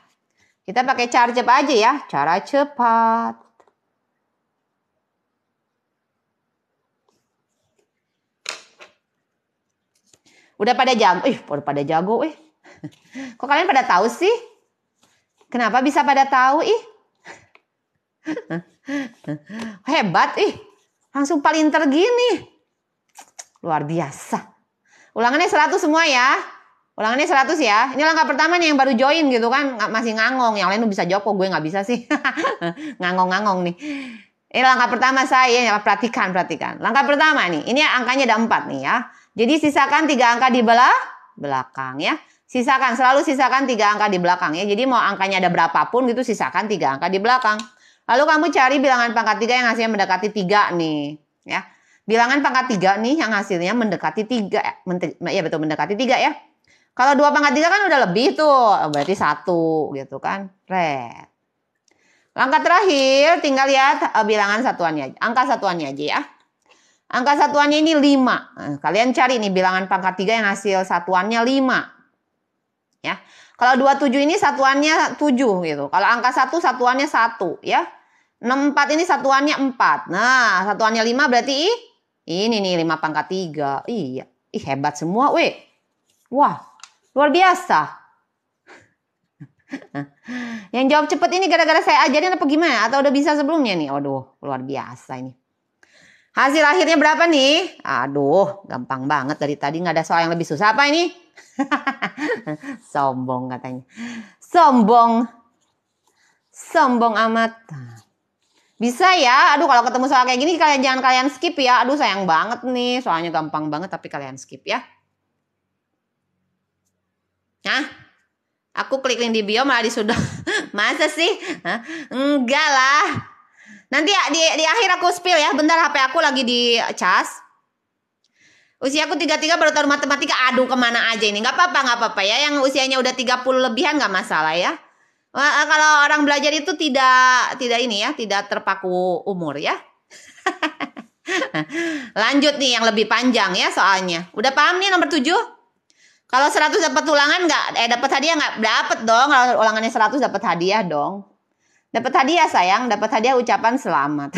Kita pakai carcep aja ya, cara cepat. Udah pada jago, ih, udah pada jago, ih. Kok kalian pada tahu sih? Kenapa bisa pada tahu, ih? Hebat, ih. Langsung paling tergini, Luar biasa. Ulangannya 100 semua ya. Ulangannya 100 ya. Ini langkah pertama nih yang baru join gitu kan. Masih ngangong. Yang lain bisa jawab kok gue gak bisa sih. Ngangong-ngangong nih. Ini langkah pertama saya. Perhatikan, perhatikan. Langkah pertama nih. Ini angkanya ada 4 nih ya. Jadi sisakan tiga angka di belah belakang ya. Sisakan selalu sisakan tiga angka di belakang ya. Jadi mau angkanya ada berapapun gitu sisakan tiga angka di belakang. Lalu kamu cari bilangan pangkat tiga yang hasilnya mendekati tiga nih ya. Bilangan pangkat tiga nih yang hasilnya mendekati tiga eh, ya betul mendekati tiga ya. Kalau dua pangkat tiga kan udah lebih tuh, oh, berarti satu gitu kan. Red. Langkah terakhir tinggal lihat eh, bilangan satuannya, angka satuannya aja ya. Angka satuannya ini 5. Eh, kalian cari nih bilangan pangkat 3 yang hasil satuannya 5. Ya. Kalau 27 ini satuannya 7 gitu. Kalau angka 1 satuannya 1 ya. 64 ini satuannya 4. Nah, satuannya 5 berarti ini nih 5 pangkat 3. Iya. Ih hebat semua weh. Wah, luar biasa. yang jawab cepat ini gara-gara saya ajarin apa gimana? Atau udah bisa sebelumnya nih? Waduh, luar biasa ini. Hasil akhirnya berapa nih? Aduh, gampang banget dari tadi nggak ada soal yang lebih susah apa ini? Sombong katanya. Sombong. Sombong amat. Bisa ya, aduh kalau ketemu soal kayak gini kalian jangan kalian skip ya. Aduh sayang banget nih, soalnya gampang banget tapi kalian skip ya. Nah, Aku klik link di bio malah disudah. Masa sih? Hah? Enggak lah. Nanti ya, di, di akhir aku spill ya. Bentar HP aku lagi di cas. Usia Usiaku 33 baru tahu matematika. Aduh kemana aja ini. Gak apa-apa, gak apa-apa ya. Yang usianya udah 30 lebihan gak masalah ya. Wah, eh, Kalau orang belajar itu tidak tidak ini ya, tidak terpaku umur ya. Lanjut nih yang lebih panjang ya soalnya. Udah paham nih nomor 7? Kalau 100 dapat ulangan gak? Eh dapat hadiah gak? Dapat dong. Kalau ulangannya 100 dapat hadiah dong. Dapat hadiah sayang, dapat hadiah ucapan selamat.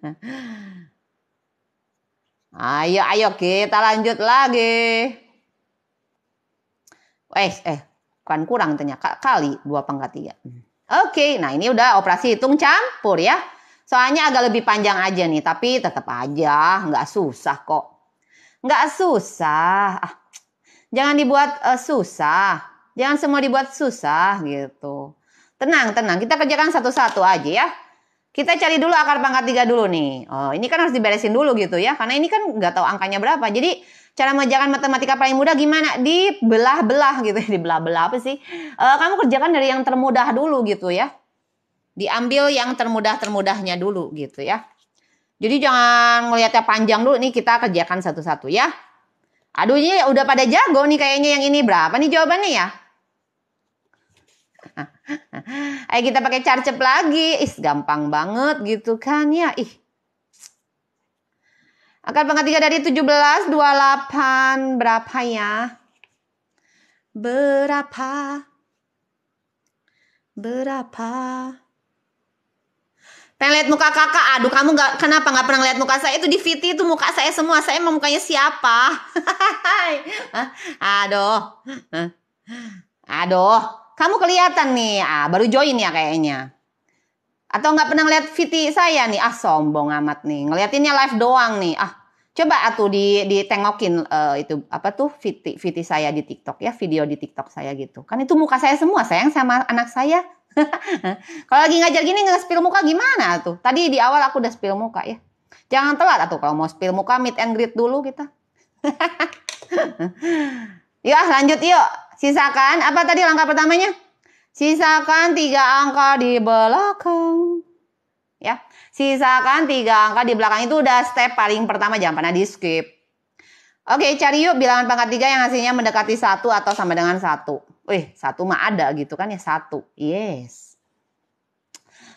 ayo, ayo kita lanjut lagi. Eh, eh, kan kurang ternyata kali dua pangkat tiga. Oke, nah ini udah operasi hitung campur ya. Soalnya agak lebih panjang aja nih, tapi tetap aja nggak susah kok. Nggak susah. Ah, jangan dibuat uh, susah. Jangan semua dibuat susah gitu. Tenang, tenang. Kita kerjakan satu-satu aja ya. Kita cari dulu akar pangkat 3 dulu nih. Oh, ini kan harus diberesin dulu gitu ya. Karena ini kan nggak tahu angkanya berapa. Jadi cara mengerjakan matematika paling mudah gimana? Di belah belah gitu. Di belah belah apa sih? E, kamu kerjakan dari yang termudah dulu gitu ya. Diambil yang termudah-termudahnya dulu gitu ya. Jadi jangan ngeliatnya panjang dulu. Nih kita kerjakan satu-satu ya. Aduh ini udah pada jago nih kayaknya yang ini. Berapa nih jawabannya ya? Ayo kita pakai carcep lagi. Is gampang banget gitu kan ya. Ih. Akan pangkat 3 dari 17, 28. Berapa ya? Berapa? Berapa? Pengen lihat muka kakak. Aduh kamu gak, kenapa gak pernah lihat muka saya? Itu di VT itu muka saya semua. Saya emang mukanya siapa? Aduh. Aduh. Kamu kelihatan nih, ah, baru join ya kayaknya. Atau nggak pernah lihat VT saya nih, ah sombong amat nih. Ngeliatinnya live doang nih, ah coba atuh di tengokin uh, eh, itu apa tuh VT, VT saya di TikTok ya, video di TikTok saya gitu. Kan itu muka saya semua sayang sama anak saya. kalau lagi ngajar gini nggak spill muka gimana tuh? Tadi di awal aku udah spill muka ya. Jangan telat atau kalau mau spill muka meet and greet dulu kita. yuk ah, lanjut yuk. Sisakan apa tadi langkah pertamanya? Sisakan tiga angka di belakang. Ya, sisakan tiga angka di belakang itu udah step paling pertama jangan pernah di skip. Oke, cari yuk bilangan pangkat tiga yang hasilnya mendekati satu atau sama dengan satu. Wih, satu mah ada gitu kan ya satu. Yes.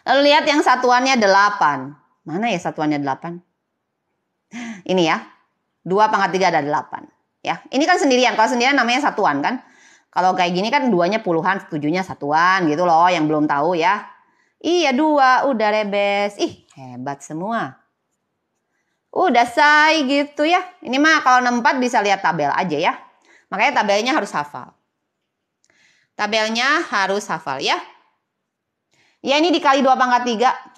Lalu lihat yang satuannya delapan. Mana ya satuannya delapan? Ini ya, dua pangkat tiga ada delapan. Ya, ini kan sendirian. Kalau sendirian namanya satuan kan. Kalau kayak gini kan duanya puluhan, setujunya satuan gitu loh yang belum tahu ya. Iya dua, udah rebes. Ih hebat semua. Udah say gitu ya. Ini mah kalau 64 bisa lihat tabel aja ya. Makanya tabelnya harus hafal. Tabelnya harus hafal ya. Ya ini dikali 2 pangkat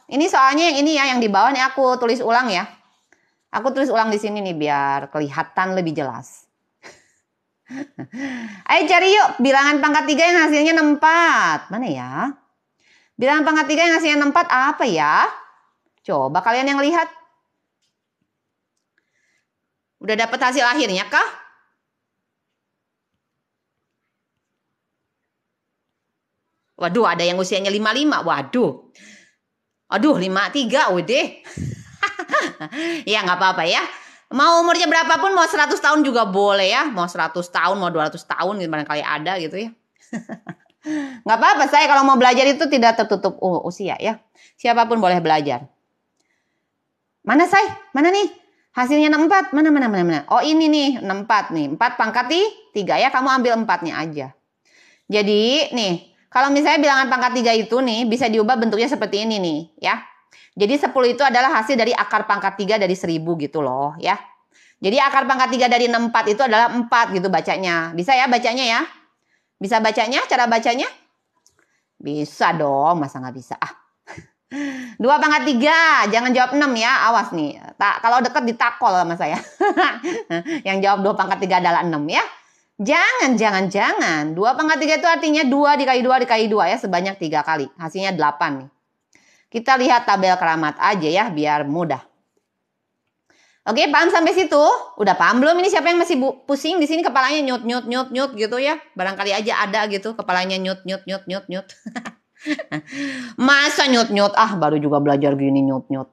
3. Ini soalnya yang ini ya, yang di bawah nih aku tulis ulang ya. Aku tulis ulang di sini nih biar kelihatan lebih jelas. Ayo cari yuk bilangan pangkat 3 yang hasilnya 64. Mana ya? Bilangan pangkat 3 yang hasilnya 64 apa ya? Coba kalian yang lihat. Udah dapat hasil akhirnya kah? Waduh, ada yang usianya 55. Waduh. Aduh, 53 udah. ya nggak apa-apa ya. Mau umurnya berapapun, mau 100 tahun juga boleh ya. Mau 100 tahun, mau 200 tahun, gimana kali ada gitu ya. Nggak apa-apa, saya kalau mau belajar itu tidak tertutup uh, usia ya. Siapapun boleh belajar. Mana saya? Mana nih? Hasilnya 64. Mana, mana, mana, mana? Oh ini nih, 64 nih. 4 pangkat nih, 3 ya. Kamu ambil 4-nya aja. Jadi nih, kalau misalnya bilangan pangkat 3 itu nih, bisa diubah bentuknya seperti ini nih ya. Jadi 10 itu adalah hasil dari akar pangkat 3 dari 1000 gitu loh ya. Jadi akar pangkat 3 dari 64 itu adalah 4 gitu bacanya. Bisa ya bacanya ya? Bisa bacanya? Cara bacanya? Bisa dong, masa nggak bisa? Ah. 2 pangkat 3, jangan jawab 6 ya, awas nih. Tak, kalau deket ditakol sama saya. Yang jawab 2 pangkat 3 adalah 6 ya. Jangan, jangan, jangan. 2 pangkat 3 itu artinya 2 dikali 2 dikali 2 ya, sebanyak 3 kali. Hasilnya 8 nih. Kita lihat tabel keramat aja ya biar mudah. Oke, paham sampai situ? Udah paham belum ini siapa yang masih pusing di sini kepalanya nyut nyut nyut nyut gitu ya? Barangkali aja ada gitu kepalanya nyut nyut nyut nyut nyut. Masa nyut nyut ah baru juga belajar gini nyut nyut.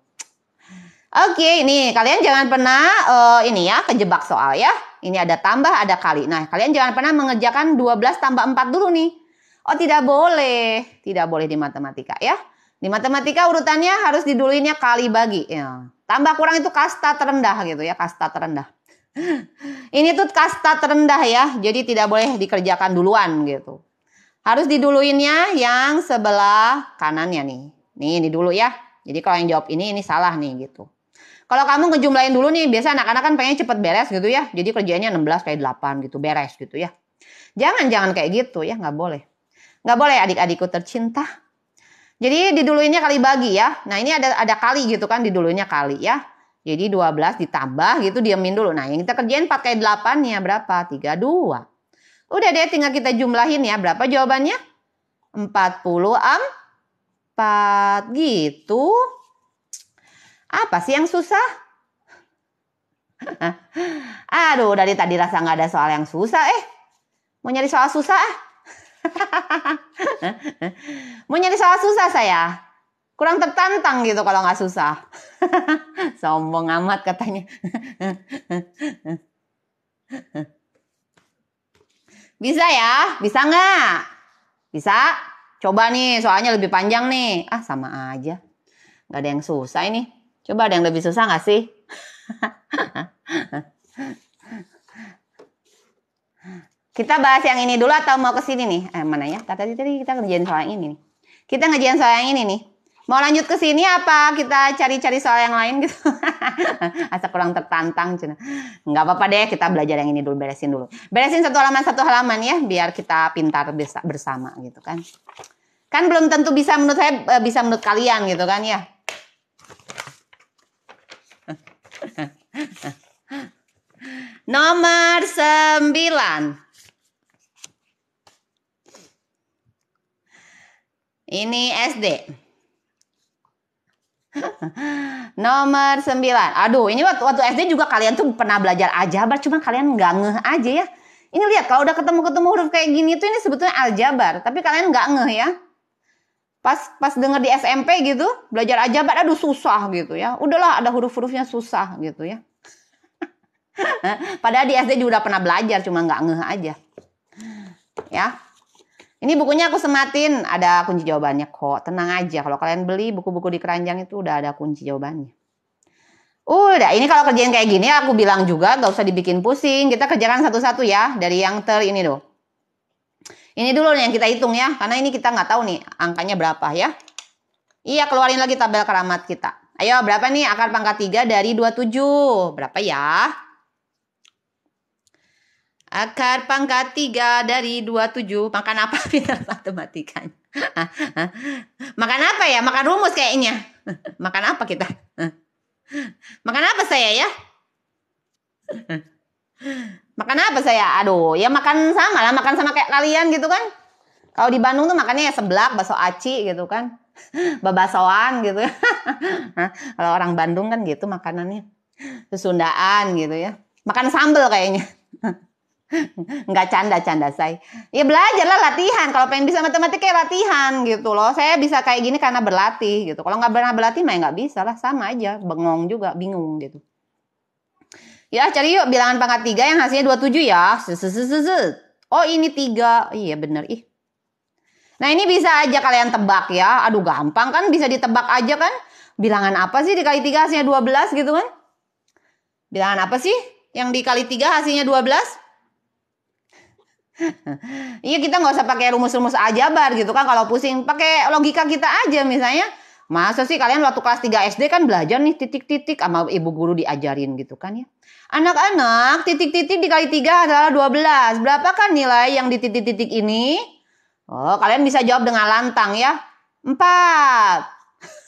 Oke, ini kalian jangan pernah uh, ini ya kejebak soal ya. Ini ada tambah, ada kali. Nah, kalian jangan pernah mengerjakan 12 tambah 4 dulu nih. Oh, tidak boleh. Tidak boleh di matematika ya. Di matematika urutannya harus diduluinnya kali bagi. Ya. Tambah kurang itu kasta terendah gitu ya, kasta terendah. Ini tuh kasta terendah ya, jadi tidak boleh dikerjakan duluan gitu. Harus diduluinnya yang sebelah kanannya nih. Nih ini dulu ya. Jadi kalau yang jawab ini, ini salah nih gitu. Kalau kamu ngejumlahin dulu nih, biasa anak-anak kan pengen cepet beres gitu ya. Jadi kerjanya 16 kayak 8 gitu, beres gitu ya. Jangan-jangan kayak gitu ya, nggak boleh. Nggak boleh adik-adikku tercinta. Jadi di diduluinnya kali bagi ya. Nah ini ada ada kali gitu kan Di diduluinnya kali ya. Jadi 12 ditambah gitu diamin dulu. Nah yang kita kerjain 4 kali 8 ya berapa? 32. Udah deh tinggal kita jumlahin ya. Berapa jawabannya? 40, 4 gitu. Apa sih yang susah? Aduh dari tadi rasa gak ada soal yang susah eh. Mau nyari soal susah eh. Mau nyari soal susah saya. Kurang tertantang gitu kalau nggak susah. Sombong amat katanya. Bisa ya? Bisa nggak? Bisa? Coba nih, soalnya lebih panjang nih. Ah, sama aja. Nggak ada yang susah ini. Coba ada yang lebih susah nggak sih? Kita bahas yang ini dulu atau mau ke sini nih? Eh, mana ya? Tadi tadi kita ngerjain soal yang ini nih. Kita ngerjain soal yang ini nih. Mau lanjut ke sini apa kita cari-cari soal yang lain gitu? Asa kurang tertantang cina. Nggak apa-apa deh, kita belajar yang ini dulu, beresin dulu. Beresin satu halaman satu halaman ya, biar kita pintar bersama gitu kan. Kan belum tentu bisa menurut saya eh, bisa menurut kalian gitu kan ya. Nomor sembilan. Ini SD. Nomor 9. Aduh, ini waktu, waktu SD juga kalian tuh pernah belajar aljabar, cuma kalian nggak ngeh aja ya. Ini lihat kalau udah ketemu-ketemu huruf kayak gini tuh ini sebetulnya aljabar, tapi kalian nggak ngeh ya. Pas pas denger di SMP gitu, belajar aljabar aduh susah gitu ya. Udahlah ada huruf-hurufnya susah gitu ya. Padahal di SD juga udah pernah belajar, cuma nggak ngeh aja. Ya. Ini bukunya aku sematin, ada kunci jawabannya kok. Tenang aja, kalau kalian beli buku-buku di keranjang itu udah ada kunci jawabannya. Udah, ini kalau kerjain kayak gini aku bilang juga gak usah dibikin pusing. Kita kerjakan satu-satu ya, dari yang ter ini dulu. Ini dulu yang kita hitung ya, karena ini kita nggak tahu nih angkanya berapa ya. Iya, keluarin lagi tabel keramat kita. Ayo, berapa nih akar pangkat 3 dari 27? Berapa ya? Akar pangkat 3 dari 27 makan apa pintar matematikanya? makan apa ya? Makan rumus kayaknya. makan apa kita? makan apa saya ya? makan apa saya? Aduh, ya makan sama lah, makan sama kayak kalian gitu kan. Kalau di Bandung tuh makannya ya seblak, bakso aci gitu kan. Babasoan gitu ya. Kalau orang Bandung kan gitu makanannya. Sesundaan gitu ya. Makan sambel kayaknya. nggak canda-canda saya. Ya belajarlah latihan. Kalau pengen bisa matematika ya latihan gitu loh. Saya bisa kayak gini karena berlatih gitu. Kalau nggak pernah berlatih mah ya nggak bisa lah. Sama aja. Bengong juga, bingung gitu. Ya cari yuk bilangan pangkat 3 yang hasilnya 27 ya. Oh ini 3. Iya bener. Ih. Nah ini bisa aja kalian tebak ya. Aduh gampang kan bisa ditebak aja kan. Bilangan apa sih dikali 3 hasilnya 12 gitu kan. Bilangan apa sih yang dikali 3 hasilnya 12? Iya kita nggak usah pakai rumus-rumus bar gitu kan kalau pusing pakai logika kita aja misalnya masa sih kalian waktu kelas 3 SD kan belajar nih titik-titik sama ibu guru diajarin gitu kan ya anak-anak titik-titik dikali tiga adalah 12 berapa kan nilai yang di titik-titik ini oh kalian bisa jawab dengan lantang ya Empat.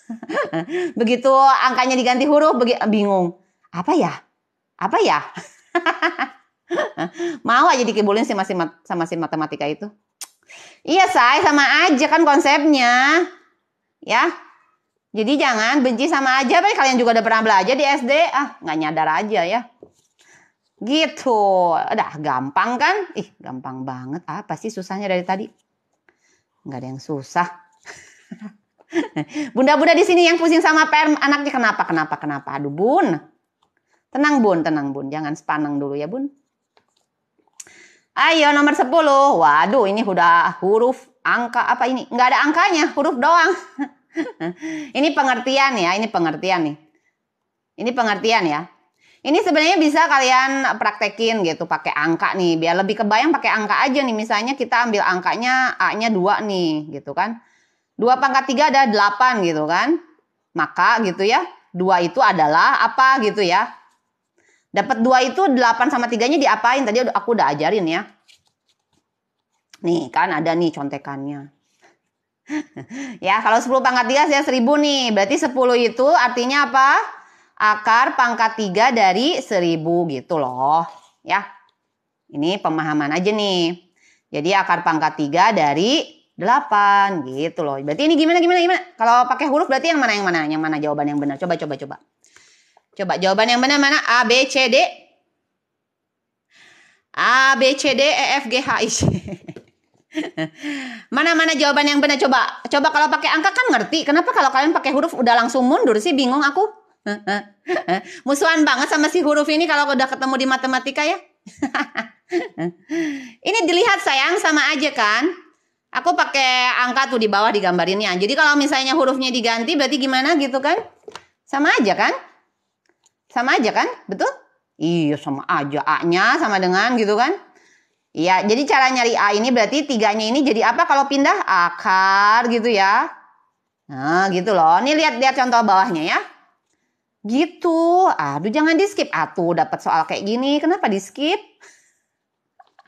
begitu angkanya diganti huruf bingung apa ya apa ya Mau aja dikibulin sih masih sama si matematika itu. Iya say, sama aja kan konsepnya. Ya. Jadi jangan benci sama aja, tapi kalian juga udah pernah belajar di SD, ah nggak nyadar aja ya. Gitu. Udah gampang kan? Ih, gampang banget. Apa sih susahnya dari tadi? Nggak ada yang susah. Bunda-bunda di sini yang pusing sama per anaknya kenapa? Kenapa? Kenapa? Aduh, Bun. Tenang, Bun, tenang, Bun. Jangan sepanang dulu ya, Bun. Ayo nomor 10. Waduh, ini udah huruf angka apa ini? Nggak ada angkanya, huruf doang. ini pengertian ya, ini pengertian nih. Ini pengertian ya. Ini sebenarnya bisa kalian praktekin gitu pakai angka nih, biar lebih kebayang pakai angka aja nih. Misalnya kita ambil angkanya A-nya 2 nih gitu kan. 2 pangkat 3 ada 8 gitu kan. Maka gitu ya, 2 itu adalah apa gitu ya. Dapat dua itu 8 sama tiganya diapain? Tadi aku udah ajarin ya. Nih kan ada nih contekannya. ya kalau 10 pangkat 3 saya 1000 nih. Berarti 10 itu artinya apa? Akar pangkat 3 dari 1000 gitu loh. Ya. Ini pemahaman aja nih. Jadi akar pangkat 3 dari 8 gitu loh. Berarti ini gimana gimana gimana? Kalau pakai huruf berarti yang mana yang mana? Yang mana jawaban yang benar? Coba coba coba. Coba jawaban yang benar mana? A, B, C, D. A, B, C, D, E, F, G, H, I, C. Mana-mana jawaban yang benar coba. Coba kalau pakai angka kan ngerti. Kenapa kalau kalian pakai huruf udah langsung mundur sih bingung aku. Musuhan banget sama si huruf ini kalau udah ketemu di matematika ya. ini dilihat sayang sama aja kan. Aku pakai angka tuh di bawah digambarinnya. Jadi kalau misalnya hurufnya diganti berarti gimana gitu kan? Sama aja kan? Sama aja kan? Betul? Iya sama aja. A-nya sama dengan gitu kan? Iya, jadi cara nyari A ini berarti tiganya ini jadi apa kalau pindah? Akar gitu ya. Nah gitu loh. Nih lihat-lihat contoh bawahnya ya. Gitu. Aduh jangan di skip. Atuh ah, dapat soal kayak gini. Kenapa di skip?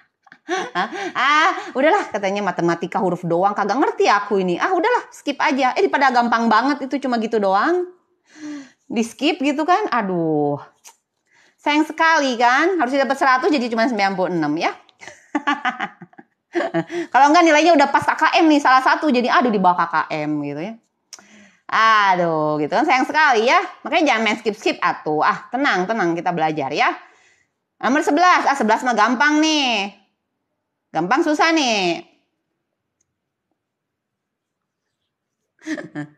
ah, udahlah katanya matematika huruf doang kagak ngerti aku ini. Ah, udahlah skip aja. Eh, pada gampang banget itu cuma gitu doang di skip gitu kan aduh sayang sekali kan harusnya dapat 100 jadi cuma 96 ya kalau enggak nilainya udah pas KKM nih salah satu jadi aduh di bawah KKM gitu ya aduh gitu kan sayang sekali ya makanya jangan main skip skip atuh ah tenang tenang kita belajar ya nomor 11 ah 11 mah gampang nih gampang susah nih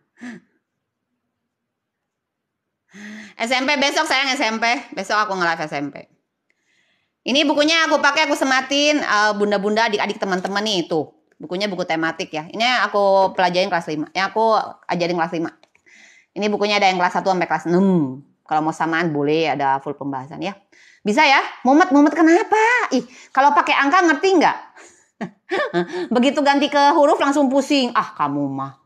SMP besok sayang SMP. Besok aku nge SMP. Ini bukunya aku pakai aku sematin eh, bunda-bunda uh, adik-adik teman-teman nih tuh. Bukunya buku tematik ya. Ini aku pelajarin kelas 5. Ya aku ajarin kelas 5. Ini bukunya ada yang kelas 1 sampai kelas 6. Kalau mau samaan boleh ada full pembahasan ya. Bisa ya? Mumet-mumet kenapa? Ih, kalau pakai angka ngerti nggak? Begitu ganti ke huruf langsung pusing. Ah, kamu mah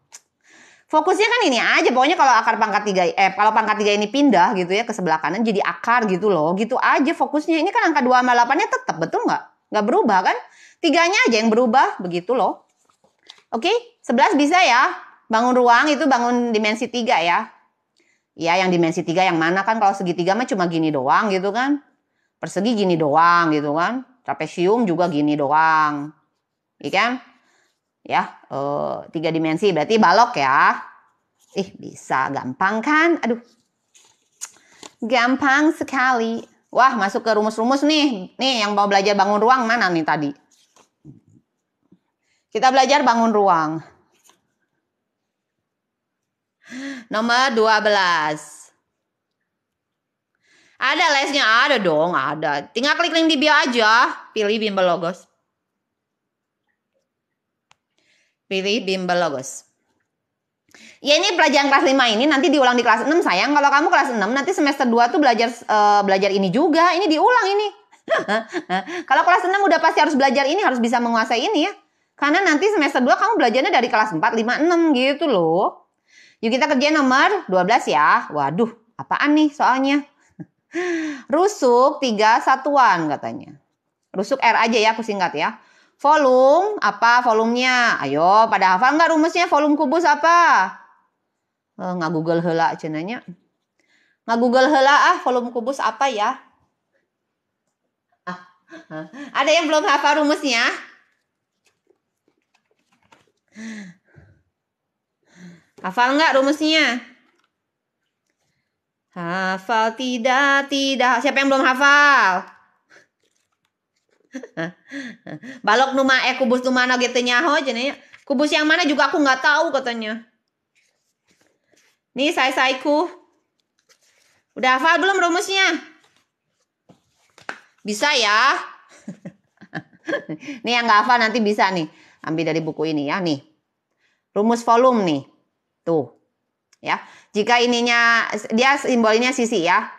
fokusnya kan ini aja pokoknya kalau akar pangkat tiga eh kalau pangkat tiga ini pindah gitu ya ke sebelah kanan jadi akar gitu loh gitu aja fokusnya ini kan angka dua sama delapannya tetap betul nggak nggak berubah kan tiganya aja yang berubah begitu loh oke sebelas bisa ya bangun ruang itu bangun dimensi tiga ya ya yang dimensi tiga yang mana kan kalau segitiga mah cuma gini doang gitu kan persegi gini doang gitu kan trapesium juga gini doang Ikan. Iya ya ya e, tiga dimensi berarti balok ya ih bisa gampang kan aduh gampang sekali wah masuk ke rumus-rumus nih nih yang mau belajar bangun ruang mana nih tadi kita belajar bangun ruang nomor 12 ada lesnya ada dong ada tinggal klik link di bio aja pilih bimbel logos Pilih bimbel logos. Ya ini pelajaran kelas 5 ini nanti diulang di kelas 6 sayang. Kalau kamu kelas 6 nanti semester 2 tuh belajar uh, belajar ini juga. Ini diulang ini. Kalau kelas 6 udah pasti harus belajar ini, harus bisa menguasai ini ya. Karena nanti semester 2 kamu belajarnya dari kelas 4, 5, 6 gitu loh. Yuk kita kerjain nomor 12 ya. Waduh, apaan nih soalnya? Rusuk tiga satuan katanya. Rusuk R aja ya aku singkat ya. Volume, apa volumenya? Ayo, pada hafal nggak rumusnya volume kubus apa? Eh, nggak google hela cenanya. Nggak google hela ah, volume kubus apa ya? Ah, ada yang belum hafal rumusnya? Hafal nggak rumusnya? Hafal tidak, tidak. Siapa yang belum hafal? balok numa eh kubus mana gitu nyaho jadi kubus yang mana juga aku nggak tahu katanya nih saya saiku udah hafal belum rumusnya bisa ya nih yang nggak hafal nanti bisa nih ambil dari buku ini ya nih rumus volume nih tuh ya jika ininya dia simbol sisi ya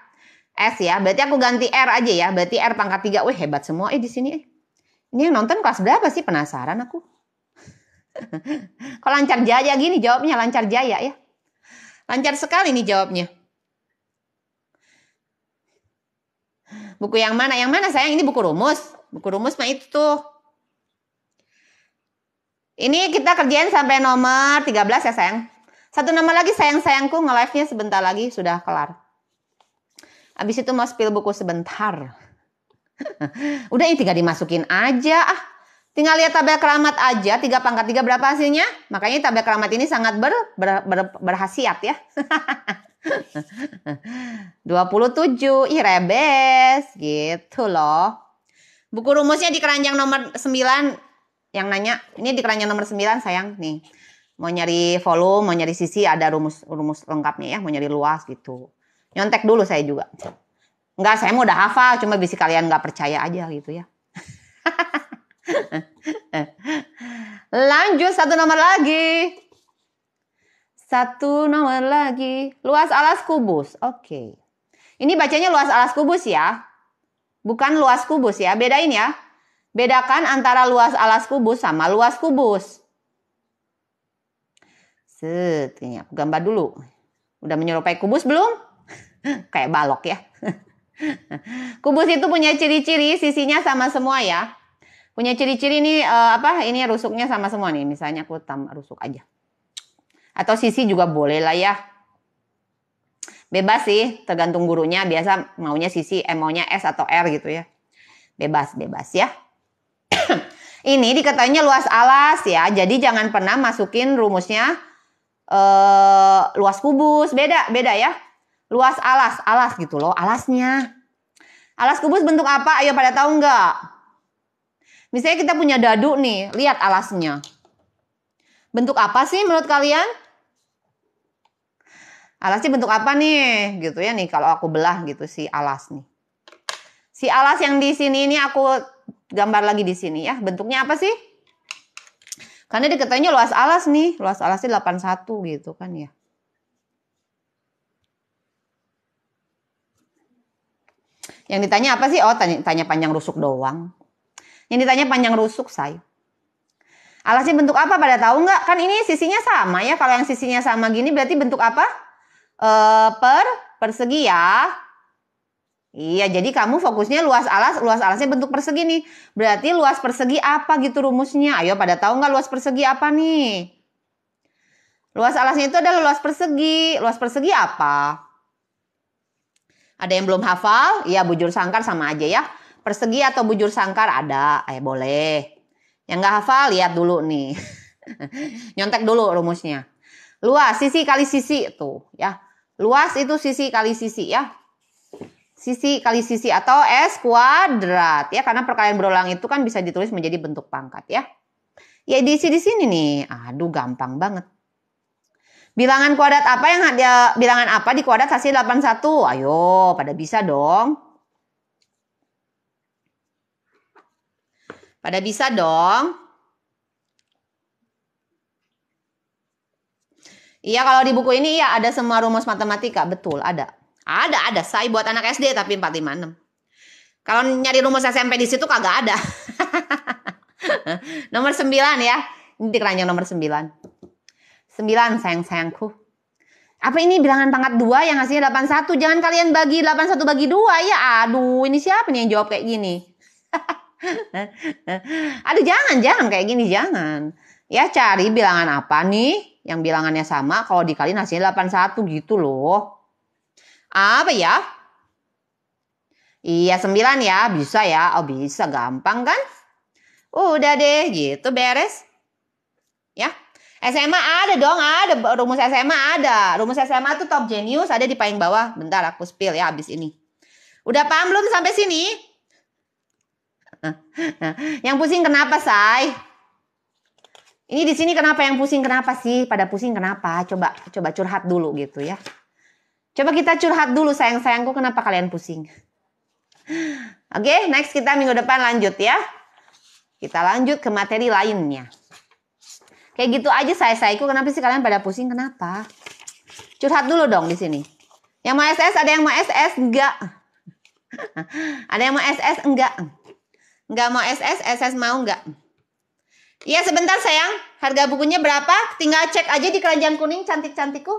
S ya. Berarti aku ganti R aja ya. Berarti R pangkat 3. Wih hebat semua eh di sini. Eh. Ini yang nonton kelas berapa sih penasaran aku. Kok lancar jaya gini jawabnya lancar jaya ya. Lancar sekali nih jawabnya. Buku yang mana? Yang mana sayang? Ini buku rumus. Buku rumus mah itu tuh. Ini kita kerjain sampai nomor 13 ya sayang. Satu nama lagi sayang-sayangku nge-live-nya sebentar lagi sudah kelar. Abis itu mau spill buku sebentar. Udah ini tinggal dimasukin aja. Ah, tinggal lihat tabel keramat aja. Tiga pangkat tiga berapa hasilnya? Makanya tabel keramat ini sangat ber, ber, ber, berhasiat ya. 27, ih rebes gitu loh. Buku rumusnya di keranjang nomor 9 yang nanya, ini di keranjang nomor 9 sayang nih. Mau nyari volume, mau nyari sisi ada rumus rumus lengkapnya ya, mau nyari luas gitu nyontek dulu saya juga. Enggak, saya mau udah hafal, cuma bisi kalian nggak percaya aja gitu ya. Lanjut satu nomor lagi. Satu nomor lagi. Luas alas kubus. Oke. Okay. Ini bacanya luas alas kubus ya. Bukan luas kubus ya. Bedain ya. Bedakan antara luas alas kubus sama luas kubus. Set, ini aku gambar dulu. Udah menyerupai kubus belum? Kayak balok ya. Kubus itu punya ciri-ciri sisinya sama semua ya. Punya ciri-ciri ini uh, apa? Ini rusuknya sama semua nih. Misalnya aku tambah rusuk aja. Atau sisi juga boleh lah ya. Bebas sih, tergantung gurunya. Biasa maunya sisi, eh, maunya S atau R gitu ya. Bebas, bebas ya. ini dikatanya luas alas ya. Jadi jangan pernah masukin rumusnya uh, luas kubus. Beda, beda ya. Luas alas, alas gitu loh, alasnya. Alas kubus bentuk apa? Ayo pada tahu nggak? Misalnya kita punya dadu nih, lihat alasnya. Bentuk apa sih menurut kalian? Alasnya bentuk apa nih? Gitu ya nih kalau aku belah gitu si alas nih. Si alas yang di sini ini aku gambar lagi di sini ya. Bentuknya apa sih? Karena diketanya luas alas nih. Luas alasnya 81 gitu kan ya. Yang ditanya apa sih? Oh, tanya, tanya panjang rusuk doang. Yang ditanya panjang rusuk, say. Alasnya bentuk apa pada tahu nggak? Kan ini sisinya sama ya. Kalau yang sisinya sama gini berarti bentuk apa? E, per persegi ya. Iya, jadi kamu fokusnya luas alas, luas alasnya bentuk persegi nih. Berarti luas persegi apa gitu rumusnya? Ayo pada tahu nggak luas persegi apa nih? Luas alasnya itu adalah luas persegi. Luas persegi apa? Ada yang belum hafal? Ya bujur sangkar sama aja ya. Persegi atau bujur sangkar ada, eh boleh. Yang gak hafal lihat dulu nih. Nyontek dulu rumusnya. Luas sisi kali sisi itu, ya. Luas itu sisi kali sisi ya. Sisi kali sisi atau S kuadrat ya karena perkalian berulang itu kan bisa ditulis menjadi bentuk pangkat ya. Ya diisi di sini nih. Aduh gampang banget. Bilangan kuadrat apa yang dia bilangan apa di kuadrat hasil 81? Ayo, pada bisa dong. Pada bisa dong. Iya, kalau di buku ini ya ada semua rumus matematika, betul, ada. Ada, ada. Saya buat anak SD tapi 456. Kalau nyari rumus SMP di situ kagak ada. nomor 9 ya. Ini keranjang nomor 9. 9 sayang-sayangku. Apa ini bilangan pangkat 2 yang hasilnya 81? Jangan kalian bagi 81 bagi 2 ya. Aduh, ini siapa nih yang jawab kayak gini? Aduh, jangan, jangan kayak gini, jangan. Ya cari bilangan apa nih yang bilangannya sama kalau dikali hasilnya 81 gitu loh. Apa ya? Iya 9 ya, bisa ya. Oh bisa, gampang kan? Udah deh, gitu beres. Ya. SMA ada dong, ada rumus SMA ada. Rumus SMA tuh top genius ada di paling bawah. Bentar aku spill ya abis ini. Udah paham belum sampai sini? yang pusing kenapa, Say? Ini di sini kenapa yang pusing kenapa sih? Pada pusing kenapa? Coba coba curhat dulu gitu ya. Coba kita curhat dulu sayang-sayangku kenapa kalian pusing. Oke, okay, next kita minggu depan lanjut ya. Kita lanjut ke materi lainnya. Kayak gitu aja saya saiku kenapa sih kalian pada pusing kenapa? Curhat dulu dong di sini. Yang mau SS ada yang mau SS enggak? ada yang mau SS enggak? Enggak mau SS, SS mau enggak? Iya sebentar sayang, harga bukunya berapa? Tinggal cek aja di keranjang kuning cantik-cantikku.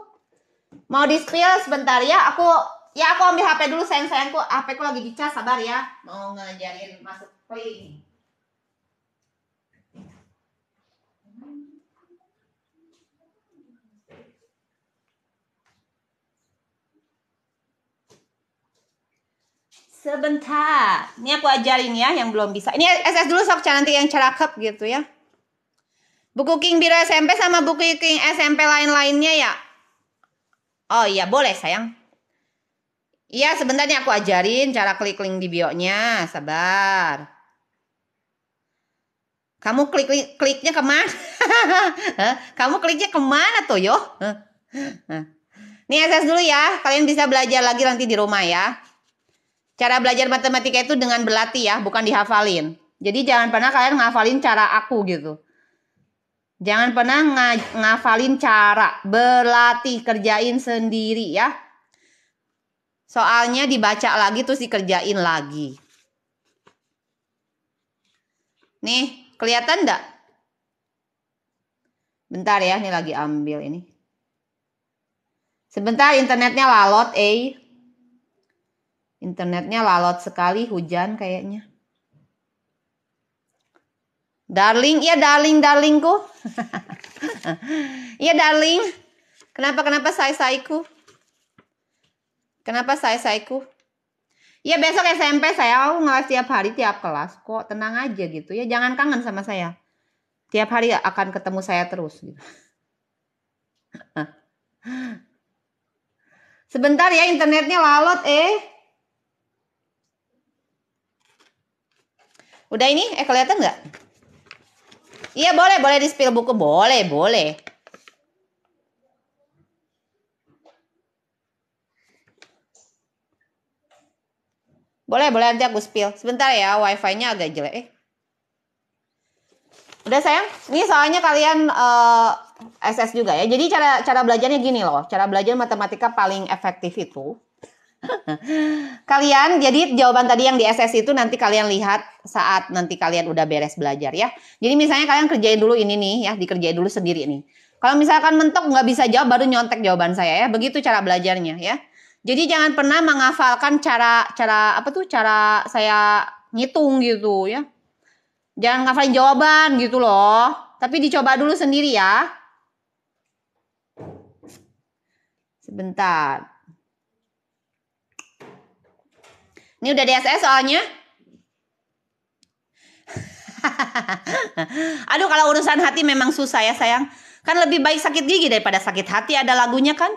Mau di spill sebentar ya, aku ya aku ambil HP dulu sayang sayangku, HP ku lagi dicas sabar ya, mau ngajarin masuk link. Sebentar. Ini aku ajarin ya yang belum bisa. Ini SS dulu sok nanti yang cakep gitu ya. Buku King Biro SMP sama buku King SMP lain-lainnya ya? Oh iya boleh sayang. Iya sebentarnya aku ajarin cara klik link di bio-nya. Sabar. Kamu klik, klik kliknya kemana? Kamu kliknya kemana tuh yo? Nih SS dulu ya. Kalian bisa belajar lagi nanti di rumah ya. Cara belajar matematika itu dengan berlatih ya, bukan dihafalin. Jadi jangan pernah kalian ngafalin cara aku gitu. Jangan pernah nga, ngafalin cara, berlatih, kerjain sendiri ya. Soalnya dibaca lagi terus dikerjain lagi. Nih, kelihatan enggak? Bentar ya, ini lagi ambil ini. Sebentar internetnya lalot, eh. Internetnya lalot sekali, hujan kayaknya. Darling, iya darling, darlingku. Iya darling. Kenapa kenapa saya saiku? Kenapa saya saiku? Iya besok SMP saya aku ngelas tiap hari tiap kelas kok tenang aja gitu ya jangan kangen sama saya tiap hari akan ketemu saya terus gitu. Sebentar ya internetnya lalot eh. Udah ini, eh kelihatan nggak? Iya boleh, boleh di spill buku, boleh, boleh. Boleh, boleh nanti aku spill. Sebentar ya, wifi-nya agak jelek. Eh. Udah sayang, ini soalnya kalian uh, eh, SS juga ya. Jadi cara cara belajarnya gini loh. Cara belajar matematika paling efektif itu kalian jadi jawaban tadi yang di SS itu nanti kalian lihat saat nanti kalian udah beres belajar ya. Jadi misalnya kalian kerjain dulu ini nih ya, dikerjain dulu sendiri nih. Kalau misalkan mentok nggak bisa jawab baru nyontek jawaban saya ya. Begitu cara belajarnya ya. Jadi jangan pernah menghafalkan cara cara apa tuh cara saya ngitung gitu ya. Jangan ngafalin jawaban gitu loh. Tapi dicoba dulu sendiri ya. Sebentar. Ini udah DSS soalnya. Aduh kalau urusan hati memang susah ya sayang. Kan lebih baik sakit gigi daripada sakit hati ada lagunya kan.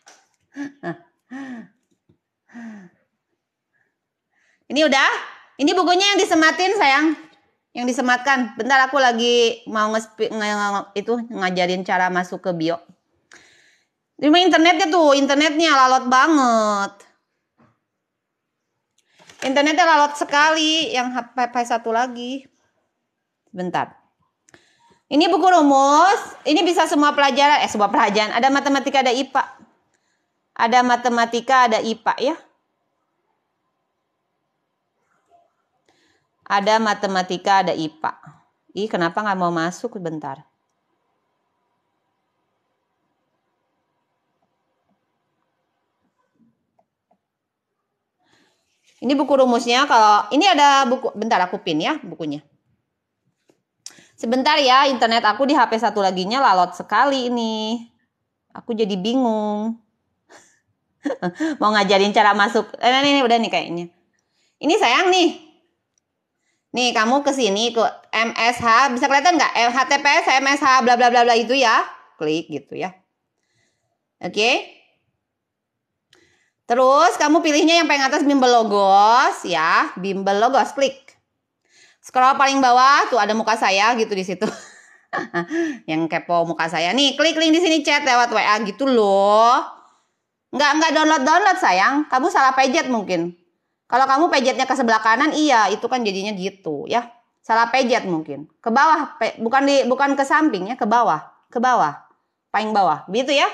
Ini udah? Ini bukunya yang disematin sayang. Yang disematkan. Bentar aku lagi mau nge, itu ngajarin cara masuk ke bio. Cuma internetnya tuh, internetnya lalot banget. Internetnya lalot sekali, yang HP satu lagi. Bentar. Ini buku rumus, ini bisa semua pelajaran, eh semua pelajaran. Ada matematika, ada IPA. Ada matematika, ada IPA ya. Ada matematika, ada IPA. Ih, kenapa nggak mau masuk? Bentar. Ini buku rumusnya kalau ini ada buku bentar aku pin ya bukunya. Sebentar ya, internet aku di HP satu nya lalot sekali ini. Aku jadi bingung. Mau ngajarin cara masuk. Eh, ini, ini udah nih kayaknya. Ini sayang nih. Nih kamu ke sini ke MSH bisa kelihatan nggak? HTTPS MSH bla bla bla bla itu ya. Klik gitu ya. Oke. Okay. Terus kamu pilihnya yang paling atas bimbel logos ya, bimbel logos klik. Scroll paling bawah tuh ada muka saya gitu di situ. yang kepo muka saya nih, klik link di sini chat lewat WA gitu loh. Enggak enggak download download sayang, kamu salah pejet mungkin. Kalau kamu pejetnya ke sebelah kanan, iya itu kan jadinya gitu ya. Salah pejet mungkin. Ke bawah, pe, bukan di bukan ke samping ya, ke bawah, ke bawah, paling bawah, Begitu ya.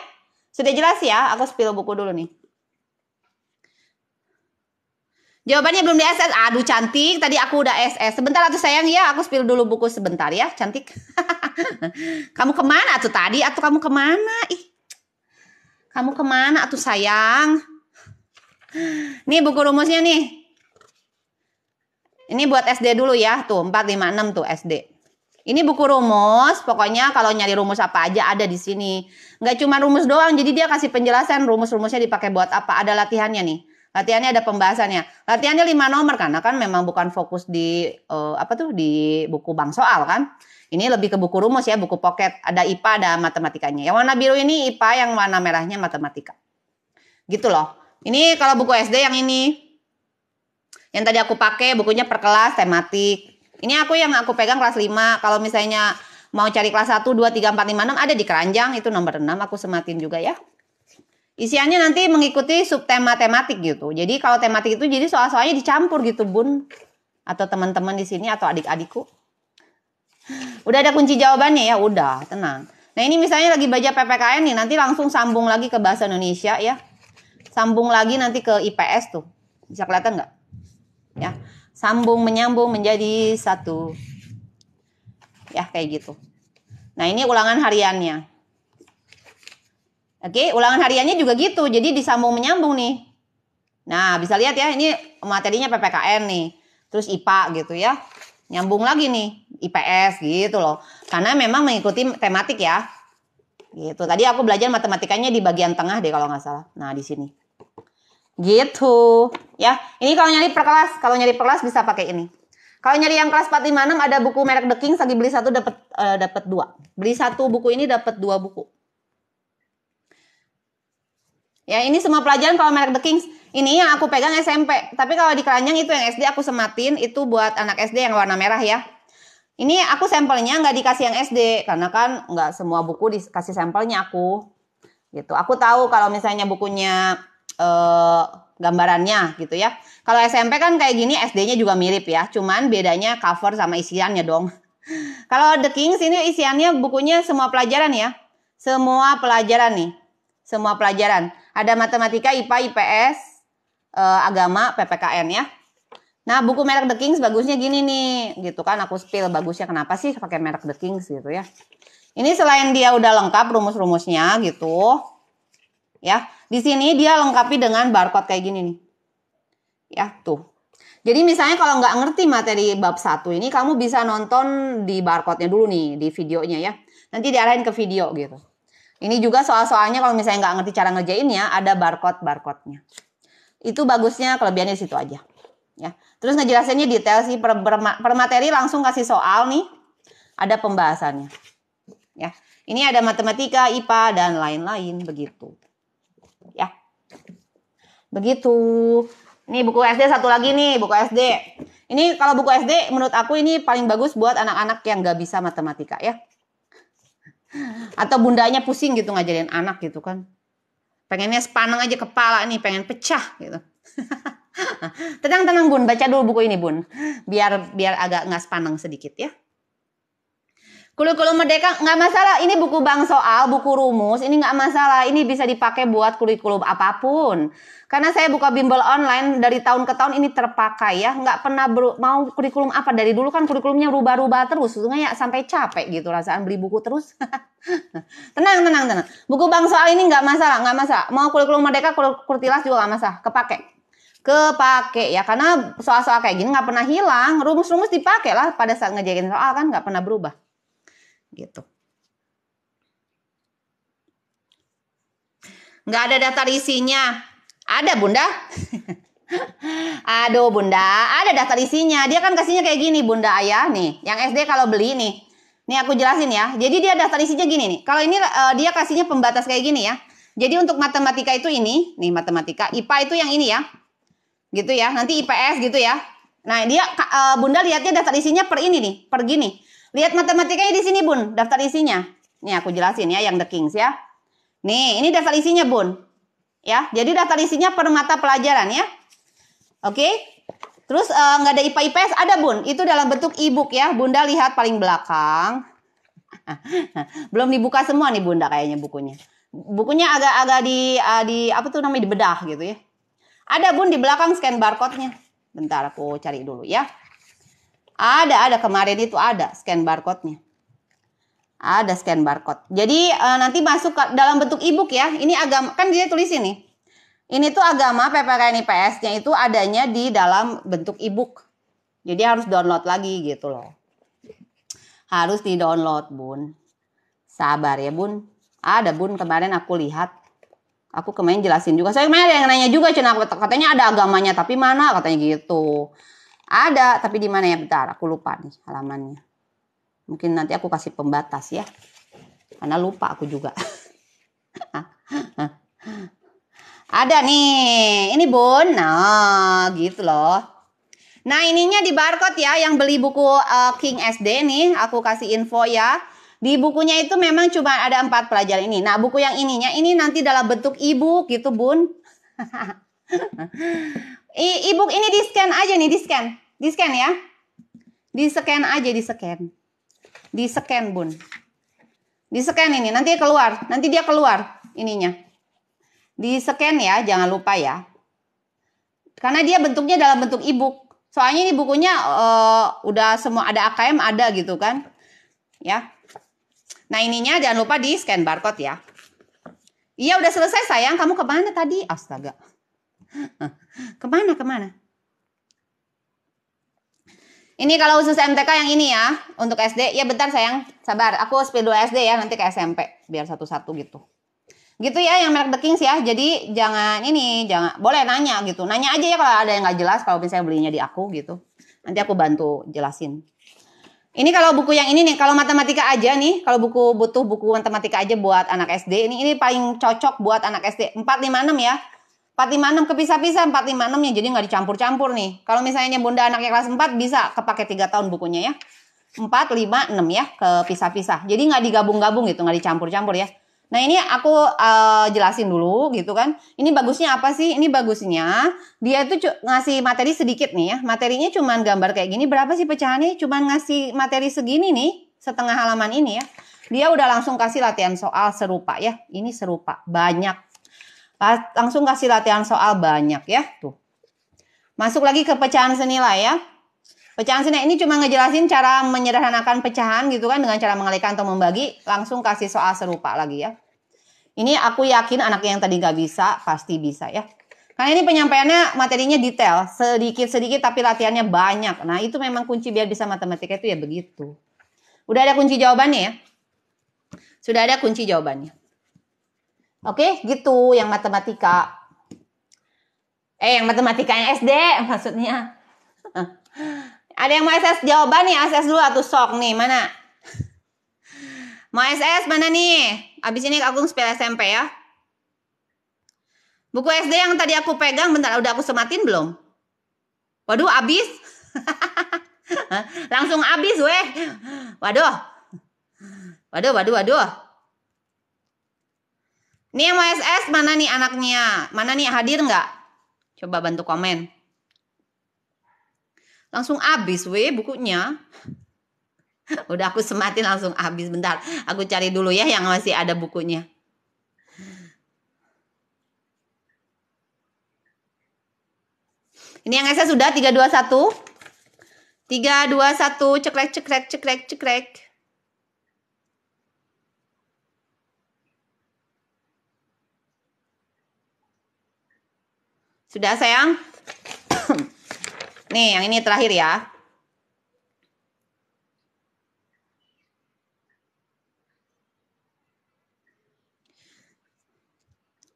Sudah jelas ya, aku spill buku dulu nih. Jawabannya belum di SS. Aduh cantik, tadi aku udah SS. Sebentar atuh sayang ya, aku spill dulu buku sebentar ya, cantik. kamu kemana tuh tadi? Atuh kamu kemana? Ih, kamu kemana atuh sayang? Nih buku rumusnya nih. Ini buat SD dulu ya, tuh 456 tuh SD. Ini buku rumus, pokoknya kalau nyari rumus apa aja ada di sini. Nggak cuma rumus doang, jadi dia kasih penjelasan rumus-rumusnya dipakai buat apa. Ada latihannya nih. Latihannya ada pembahasannya. Latihannya lima nomor karena kan memang bukan fokus di uh, apa tuh di buku bang soal kan. Ini lebih ke buku rumus ya, buku pocket. Ada IPA, ada matematikanya. Yang warna biru ini IPA, yang warna merahnya matematika. Gitu loh. Ini kalau buku SD yang ini. Yang tadi aku pakai bukunya per kelas tematik. Ini aku yang aku pegang kelas 5. Kalau misalnya mau cari kelas 1, 2, 3, 4, 5, 6 ada di keranjang. Itu nomor 6 aku sematin juga ya. Isiannya nanti mengikuti subtema tematik gitu. Jadi kalau tematik itu jadi soal-soalnya dicampur gitu, Bun. Atau teman-teman di sini atau adik-adikku. Udah ada kunci jawabannya ya, udah, tenang. Nah, ini misalnya lagi baca PPKN nih, nanti langsung sambung lagi ke bahasa Indonesia ya. Sambung lagi nanti ke IPS tuh. Bisa kelihatan nggak? Ya. Sambung menyambung menjadi satu. Ya, kayak gitu. Nah, ini ulangan hariannya. Oke, ulangan hariannya juga gitu. Jadi disambung menyambung nih. Nah, bisa lihat ya ini materinya PPKN nih. Terus IPA gitu ya. Nyambung lagi nih IPS gitu loh. Karena memang mengikuti tematik ya. Gitu. Tadi aku belajar matematikanya di bagian tengah deh kalau nggak salah. Nah, di sini. Gitu. Ya, ini kalau nyari per kelas, kalau nyari per kelas bisa pakai ini. Kalau nyari yang kelas 456 ada buku merek The King, lagi beli satu dapat uh, eh, dapat dua. Beli satu buku ini dapat dua buku. Ya, ini semua pelajaran kalau merek The Kings. Ini yang aku pegang SMP. Tapi kalau di Keranjang itu yang SD aku sematin itu buat anak SD yang warna merah ya. Ini aku sampelnya nggak dikasih yang SD karena kan nggak semua buku dikasih sampelnya aku. Gitu. Aku tahu kalau misalnya bukunya eh, gambarannya gitu ya. Kalau SMP kan kayak gini SD-nya juga mirip ya. Cuman bedanya cover sama isiannya dong. kalau The Kings ini isiannya bukunya semua pelajaran ya. Semua pelajaran nih. Semua pelajaran. Ada matematika, IPA, IPS, eh, agama, PPKN ya. Nah, buku merek The Kings bagusnya gini nih, gitu kan aku spill bagusnya kenapa sih pakai merek The Kings gitu ya. Ini selain dia udah lengkap rumus-rumusnya gitu. Ya, di sini dia lengkapi dengan barcode kayak gini nih. Ya, tuh. Jadi misalnya kalau nggak ngerti materi bab 1 ini, kamu bisa nonton di barcode-nya dulu nih, di videonya ya. Nanti diarahin ke video gitu. Ini juga soal-soalnya kalau misalnya nggak ngerti cara ngerjainnya ada barcode barcode-nya. Itu bagusnya kelebihannya situ aja. Ya. Terus ngejelasinnya detail sih per, per, per materi langsung kasih soal nih. Ada pembahasannya. Ya. Ini ada matematika, IPA dan lain-lain begitu. Ya. Begitu. Ini buku SD satu lagi nih, buku SD. Ini kalau buku SD menurut aku ini paling bagus buat anak-anak yang nggak bisa matematika ya. Atau bundanya pusing gitu ngajarin anak gitu kan. Pengennya sepaneng aja kepala nih, pengen pecah gitu. Tenang-tenang Bun, baca dulu buku ini Bun. Biar biar agak nggak sepaneng sedikit ya. Kurikulum Merdeka nggak masalah. Ini buku bang soal, buku rumus. Ini nggak masalah. Ini bisa dipakai buat kurikulum apapun. Karena saya buka bimbel online dari tahun ke tahun ini terpakai ya. Nggak pernah mau kurikulum apa dari dulu kan kurikulumnya rubah-rubah terus. Sesungguhnya ya sampai capek gitu rasaan beli buku terus. tenang, tenang, tenang. Buku bang soal ini nggak masalah, nggak masalah. Mau kurikulum Merdeka, kurtilas juga nggak masalah. Kepake kepake ya karena soal-soal kayak gini nggak pernah hilang rumus-rumus dipakai lah pada saat ngejakin soal kan nggak pernah berubah gitu. Nggak ada daftar isinya. Ada bunda. Aduh bunda, ada daftar isinya. Dia kan kasihnya kayak gini bunda ayah nih. Yang SD kalau beli nih. Nih aku jelasin ya. Jadi dia daftar isinya gini nih. Kalau ini uh, dia kasihnya pembatas kayak gini ya. Jadi untuk matematika itu ini. Nih matematika. IPA itu yang ini ya. Gitu ya. Nanti IPS gitu ya. Nah dia uh, bunda lihatnya daftar isinya per ini nih. Per gini. Lihat matematikanya di sini, Bun. Daftar isinya. Nih aku jelasin ya yang The Kings ya. Nih, ini daftar isinya, Bun. Ya, jadi daftar isinya per mata pelajaran ya. Oke. Terus eh, nggak uh, ada IPA IPS ada, Bun. Itu dalam bentuk e-book ya. Bunda lihat paling belakang. Belum dibuka semua nih Bunda kayaknya bukunya. Bukunya agak-agak di uh, di apa tuh namanya di bedah gitu ya. Ada Bun di belakang scan barcode-nya. Bentar aku cari dulu ya. Ada, ada kemarin itu ada scan barcode-nya. Ada scan barcode. Jadi e, nanti masuk ke, dalam bentuk ebook ya. Ini agama kan dia tulis ini. Ini tuh agama PPKN IPS-nya itu adanya di dalam bentuk ebook. Jadi harus download lagi gitu loh. Harus di-download, Bun. Sabar ya, Bun. Ada, Bun, kemarin aku lihat. Aku kemarin jelasin juga. Saya kemarin ada yang nanya juga, Cina. Katanya ada agamanya, tapi mana? Katanya gitu. Ada, tapi di mana ya? Bentar, aku lupa nih halamannya. Mungkin nanti aku kasih pembatas ya. Karena lupa aku juga. Ada nih, ini Bun. Nah, gitu loh. Nah, ininya di barcode ya yang beli buku uh, King SD nih, aku kasih info ya. Di bukunya itu memang cuma ada empat pelajaran ini. Nah, buku yang ininya ini nanti dalam bentuk ibu gitu, Bun. e ini di scan aja nih, di scan. Di scan ya. Di scan aja, di scan. Di scan, Bun. Di scan ini, nanti keluar. Nanti dia keluar ininya. Di scan ya, jangan lupa ya. Karena dia bentuknya dalam bentuk e Soalnya ini bukunya uh, udah semua ada AKM ada gitu kan. Ya. Nah, ininya jangan lupa di scan barcode ya. Iya, udah selesai sayang. Kamu ke mana tadi? Astaga. Kemana, kemana? Ini kalau khusus MTK yang ini ya, untuk SD. Ya bentar sayang, sabar. Aku speed 2 SD ya, nanti ke SMP. Biar satu-satu gitu. Gitu ya yang merek The Kings ya. Jadi jangan ini, jangan boleh nanya gitu. Nanya aja ya kalau ada yang nggak jelas, kalau misalnya belinya di aku gitu. Nanti aku bantu jelasin. Ini kalau buku yang ini nih, kalau matematika aja nih, kalau buku butuh buku matematika aja buat anak SD. Ini ini paling cocok buat anak SD. 456 ya. 456 kepisah-pisah 456 ya jadi nggak dicampur-campur nih. Kalau misalnya bunda anaknya kelas 4 bisa kepake 3 tahun bukunya ya. 4, 5, 6 ya kepisah-pisah. Jadi nggak digabung-gabung gitu, nggak dicampur-campur ya. Nah ini aku uh, jelasin dulu gitu kan. Ini bagusnya apa sih? Ini bagusnya dia itu ngasih materi sedikit nih ya. Materinya cuman gambar kayak gini. Berapa sih pecahannya? Cuman ngasih materi segini nih, setengah halaman ini ya. Dia udah langsung kasih latihan soal serupa ya. Ini serupa, banyak Langsung kasih latihan soal banyak ya. Tuh. Masuk lagi ke pecahan senilai ya. Pecahan senilai ini cuma ngejelasin cara menyederhanakan pecahan gitu kan dengan cara mengalihkan atau membagi. Langsung kasih soal serupa lagi ya. Ini aku yakin anak yang tadi nggak bisa pasti bisa ya. Karena ini penyampaiannya materinya detail, sedikit-sedikit tapi latihannya banyak. Nah itu memang kunci biar bisa matematika itu ya begitu. Udah ada kunci jawabannya ya? Sudah ada kunci jawabannya. Oke, gitu yang matematika. Eh, yang matematika yang SD maksudnya. Ada yang mau SS jawaban nih, SS dulu atau sok nih, mana? Mau SS mana nih? Abis ini aku spell SMP ya. Buku SD yang tadi aku pegang, bentar udah aku sematin belum? Waduh, abis. Langsung abis weh. Waduh. Waduh, waduh, waduh. Nih yang SS mana nih anaknya? Mana nih hadir nggak? Coba bantu komen. Langsung habis we bukunya. Udah aku sematin langsung habis bentar. Aku cari dulu ya yang masih ada bukunya. Ini yang SS sudah 321. 321 cekrek cekrek cekrek cekrek. Sudah sayang? Nih, yang ini terakhir ya.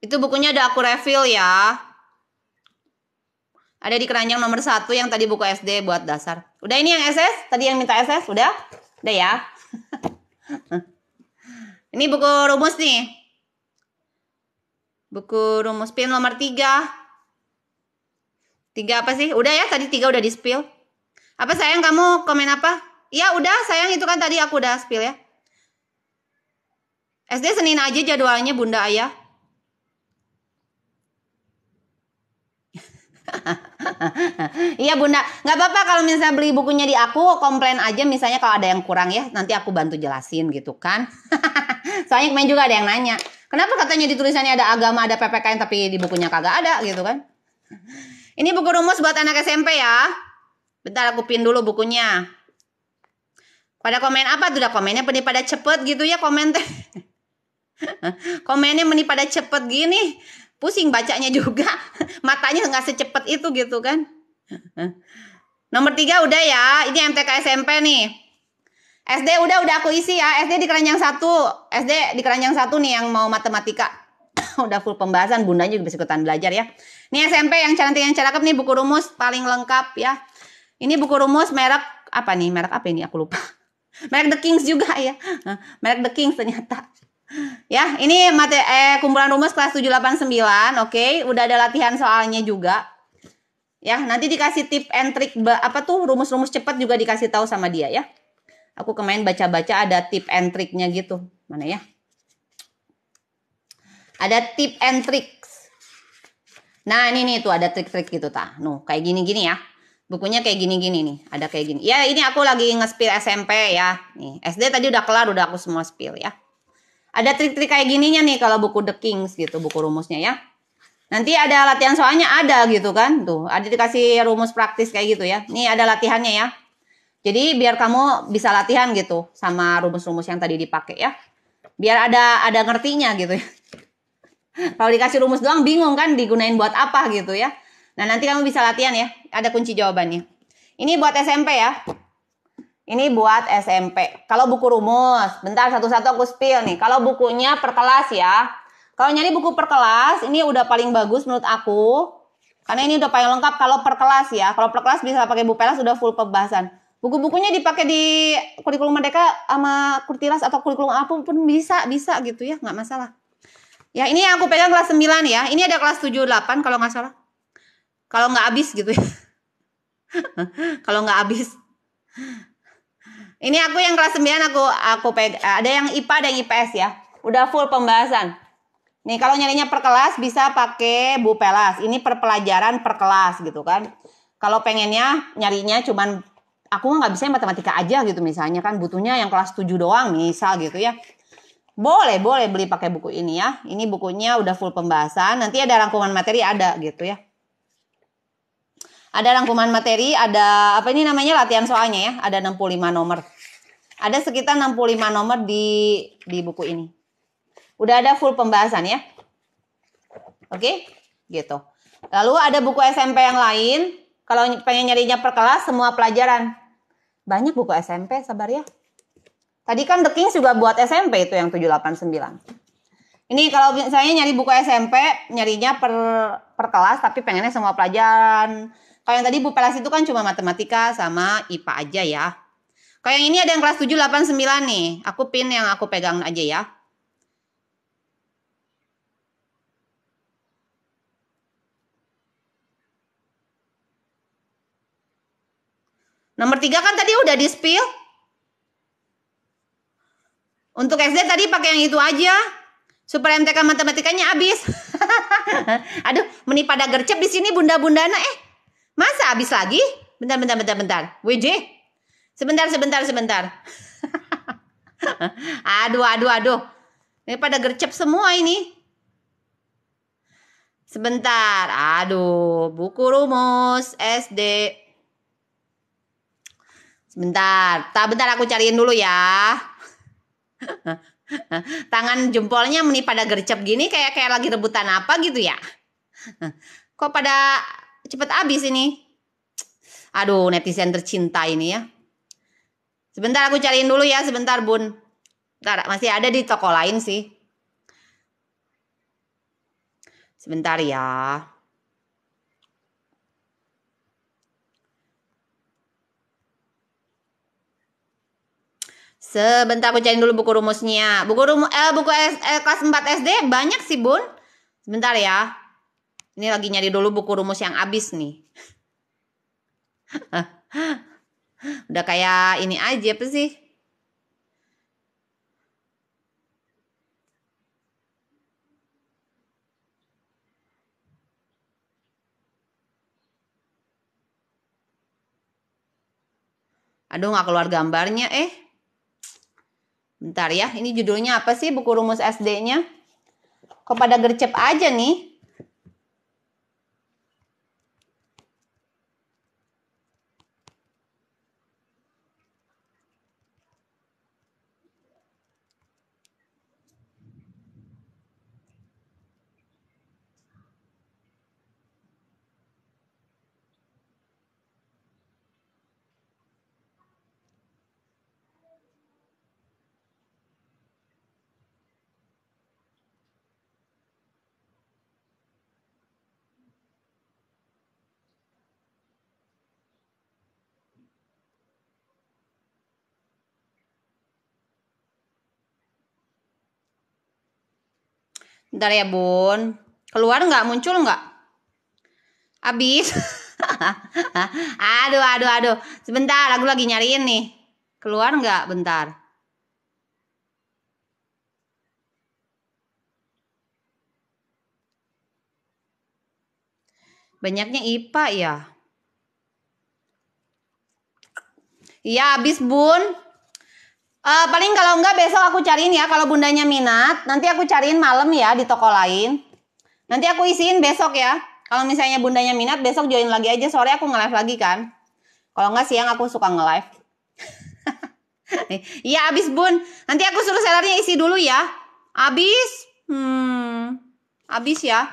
Itu bukunya udah aku refill ya. Ada di keranjang nomor satu yang tadi buku SD buat dasar. Udah ini yang SS? Tadi yang minta SS? Udah? Udah ya? ini buku rumus nih. Buku rumus pin nomor tiga. Tiga apa sih? Udah ya tadi tiga udah di spill. Apa sayang kamu komen apa? Iya udah sayang itu kan tadi aku udah spill ya. SD Senin aja jadwalnya Bunda Ayah. Iya bunda, nggak apa-apa kalau misalnya beli bukunya di aku, komplain aja misalnya kalau ada yang kurang ya, nanti aku bantu jelasin gitu kan. Soalnya main juga ada yang nanya, kenapa katanya di tulisannya ada agama, ada PPKN tapi di bukunya kagak ada gitu kan? Ini buku rumus buat anak SMP ya. Bentar aku pin dulu bukunya. Pada komen apa tuh? Udah komennya pada cepet gitu ya komentar. komennya meni pada cepet gini. Pusing bacanya juga. Matanya nggak secepet itu gitu kan. Nomor tiga udah ya. Ini MTK SMP nih. SD udah udah aku isi ya. SD di keranjang satu. SD di keranjang satu nih yang mau matematika. udah full pembahasan, bundanya juga bisa ikutan belajar ya. ini SMP yang cantik yang cakep nih buku rumus paling lengkap ya. Ini buku rumus merek apa nih? Merek apa ini? Aku lupa. Merek The Kings juga ya. Merek The Kings ternyata. Ya, ini mate, eh, kumpulan rumus kelas 789, oke. Okay. Udah ada latihan soalnya juga. Ya, nanti dikasih tip and trick apa tuh rumus-rumus cepat juga dikasih tahu sama dia ya. Aku kemarin baca-baca ada tip and tricknya gitu. Mana ya? Ada tip and tricks. Nah, ini nih tuh ada trik-trik gitu ta. Nuh, kayak gini-gini ya. Bukunya kayak gini-gini nih, ada kayak gini. Ya, ini aku lagi nge SMP ya. Nih, SD tadi udah kelar, udah aku semua spill ya. Ada trik-trik kayak gininya nih kalau buku The Kings gitu, buku rumusnya ya. Nanti ada latihan soalnya ada gitu kan. Tuh, ada dikasih rumus praktis kayak gitu ya. Nih ada latihannya ya. Jadi biar kamu bisa latihan gitu sama rumus-rumus yang tadi dipakai ya. Biar ada ada ngertinya gitu ya. Kalau dikasih rumus doang bingung kan digunain buat apa gitu ya. Nah, nanti kamu bisa latihan ya. Ada kunci jawabannya. Ini buat SMP ya. Ini buat SMP. Kalau buku rumus, bentar satu-satu aku spill nih. Kalau bukunya per kelas ya. Kalau nyari buku per kelas, ini udah paling bagus menurut aku. Karena ini udah paling lengkap kalau per kelas ya. Kalau per kelas bisa pakai buku Pelas sudah full pembahasan. Buku-bukunya dipakai di kurikulum Merdeka sama Kurtilas atau kurikulum apapun bisa, bisa gitu ya, nggak masalah. Ya, ini yang aku pegang kelas 9 ya. Ini ada kelas 7 8 kalau nggak salah. Kalau nggak habis gitu ya. kalau nggak habis. Ini aku yang kelas 9 aku aku pegang. ada yang IPA ada yang IPS ya. Udah full pembahasan. Nih kalau nyarinya per kelas bisa pakai Bu Pelas. Ini per pelajaran per kelas gitu kan. Kalau pengennya nyarinya cuman aku nggak bisa matematika aja gitu misalnya kan butuhnya yang kelas 7 doang misal gitu ya boleh boleh beli pakai buku ini ya ini bukunya udah full pembahasan nanti ada rangkuman materi ada gitu ya ada rangkuman materi ada apa ini namanya latihan soalnya ya ada 65 nomor ada sekitar 65 nomor di di buku ini udah ada full pembahasan ya oke gitu lalu ada buku SMP yang lain kalau pengen nyarinya per kelas semua pelajaran banyak buku SMP sabar ya Tadi kan The Kings juga buat SMP itu yang 789. Ini kalau misalnya nyari buku SMP, nyarinya per, per kelas tapi pengennya semua pelajaran. Kalau yang tadi Bu Pelas itu kan cuma matematika sama IPA aja ya. Kalau yang ini ada yang kelas 789 nih. Aku pin yang aku pegang aja ya. Nomor tiga kan tadi udah di spill. Untuk SD tadi pakai yang itu aja. Supaya MTK matematikanya habis. Aduh, meni pada gercep di sini bunda bunda eh. Masa habis lagi? Bentar, bentar, bentar, bentar. WJ. Sebentar, sebentar, sebentar. aduh, aduh, aduh. Ini pada gercep semua ini. Sebentar. Aduh, buku rumus SD. Sebentar, tak bentar aku cariin dulu ya. Tangan jempolnya meni pada gercep gini kayak kayak lagi rebutan apa gitu ya. Kok pada cepet abis ini? Aduh, netizen tercinta ini ya. Sebentar aku cariin dulu ya, sebentar Bun. Bentar, masih ada di toko lain sih. Sebentar ya. Sebentar aku cari dulu buku rumusnya. Buku rumus eh, buku S, eh, kelas 4 SD banyak sih, Bun. Sebentar ya. Ini lagi nyari dulu buku rumus yang habis nih. Udah kayak ini aja apa sih? Aduh nggak keluar gambarnya eh. Bentar ya, ini judulnya apa sih buku rumus SD-nya? Kok pada gercep aja nih? Bentar ya bun. Keluar nggak? Muncul nggak? Abis. aduh, aduh, aduh. Sebentar, aku lagi nyariin nih. Keluar nggak? Bentar. Banyaknya IPA ya. Iya, abis, bun. Uh, paling kalau enggak besok aku cariin ya kalau bundanya minat. Nanti aku cariin malam ya di toko lain. Nanti aku isiin besok ya. Kalau misalnya bundanya minat besok join lagi aja sore aku nge-live lagi kan. Kalau enggak siang aku suka nge-live. Iya abis bun. Nanti aku suruh sellernya isi dulu ya. Abis. Hmm. Abis ya.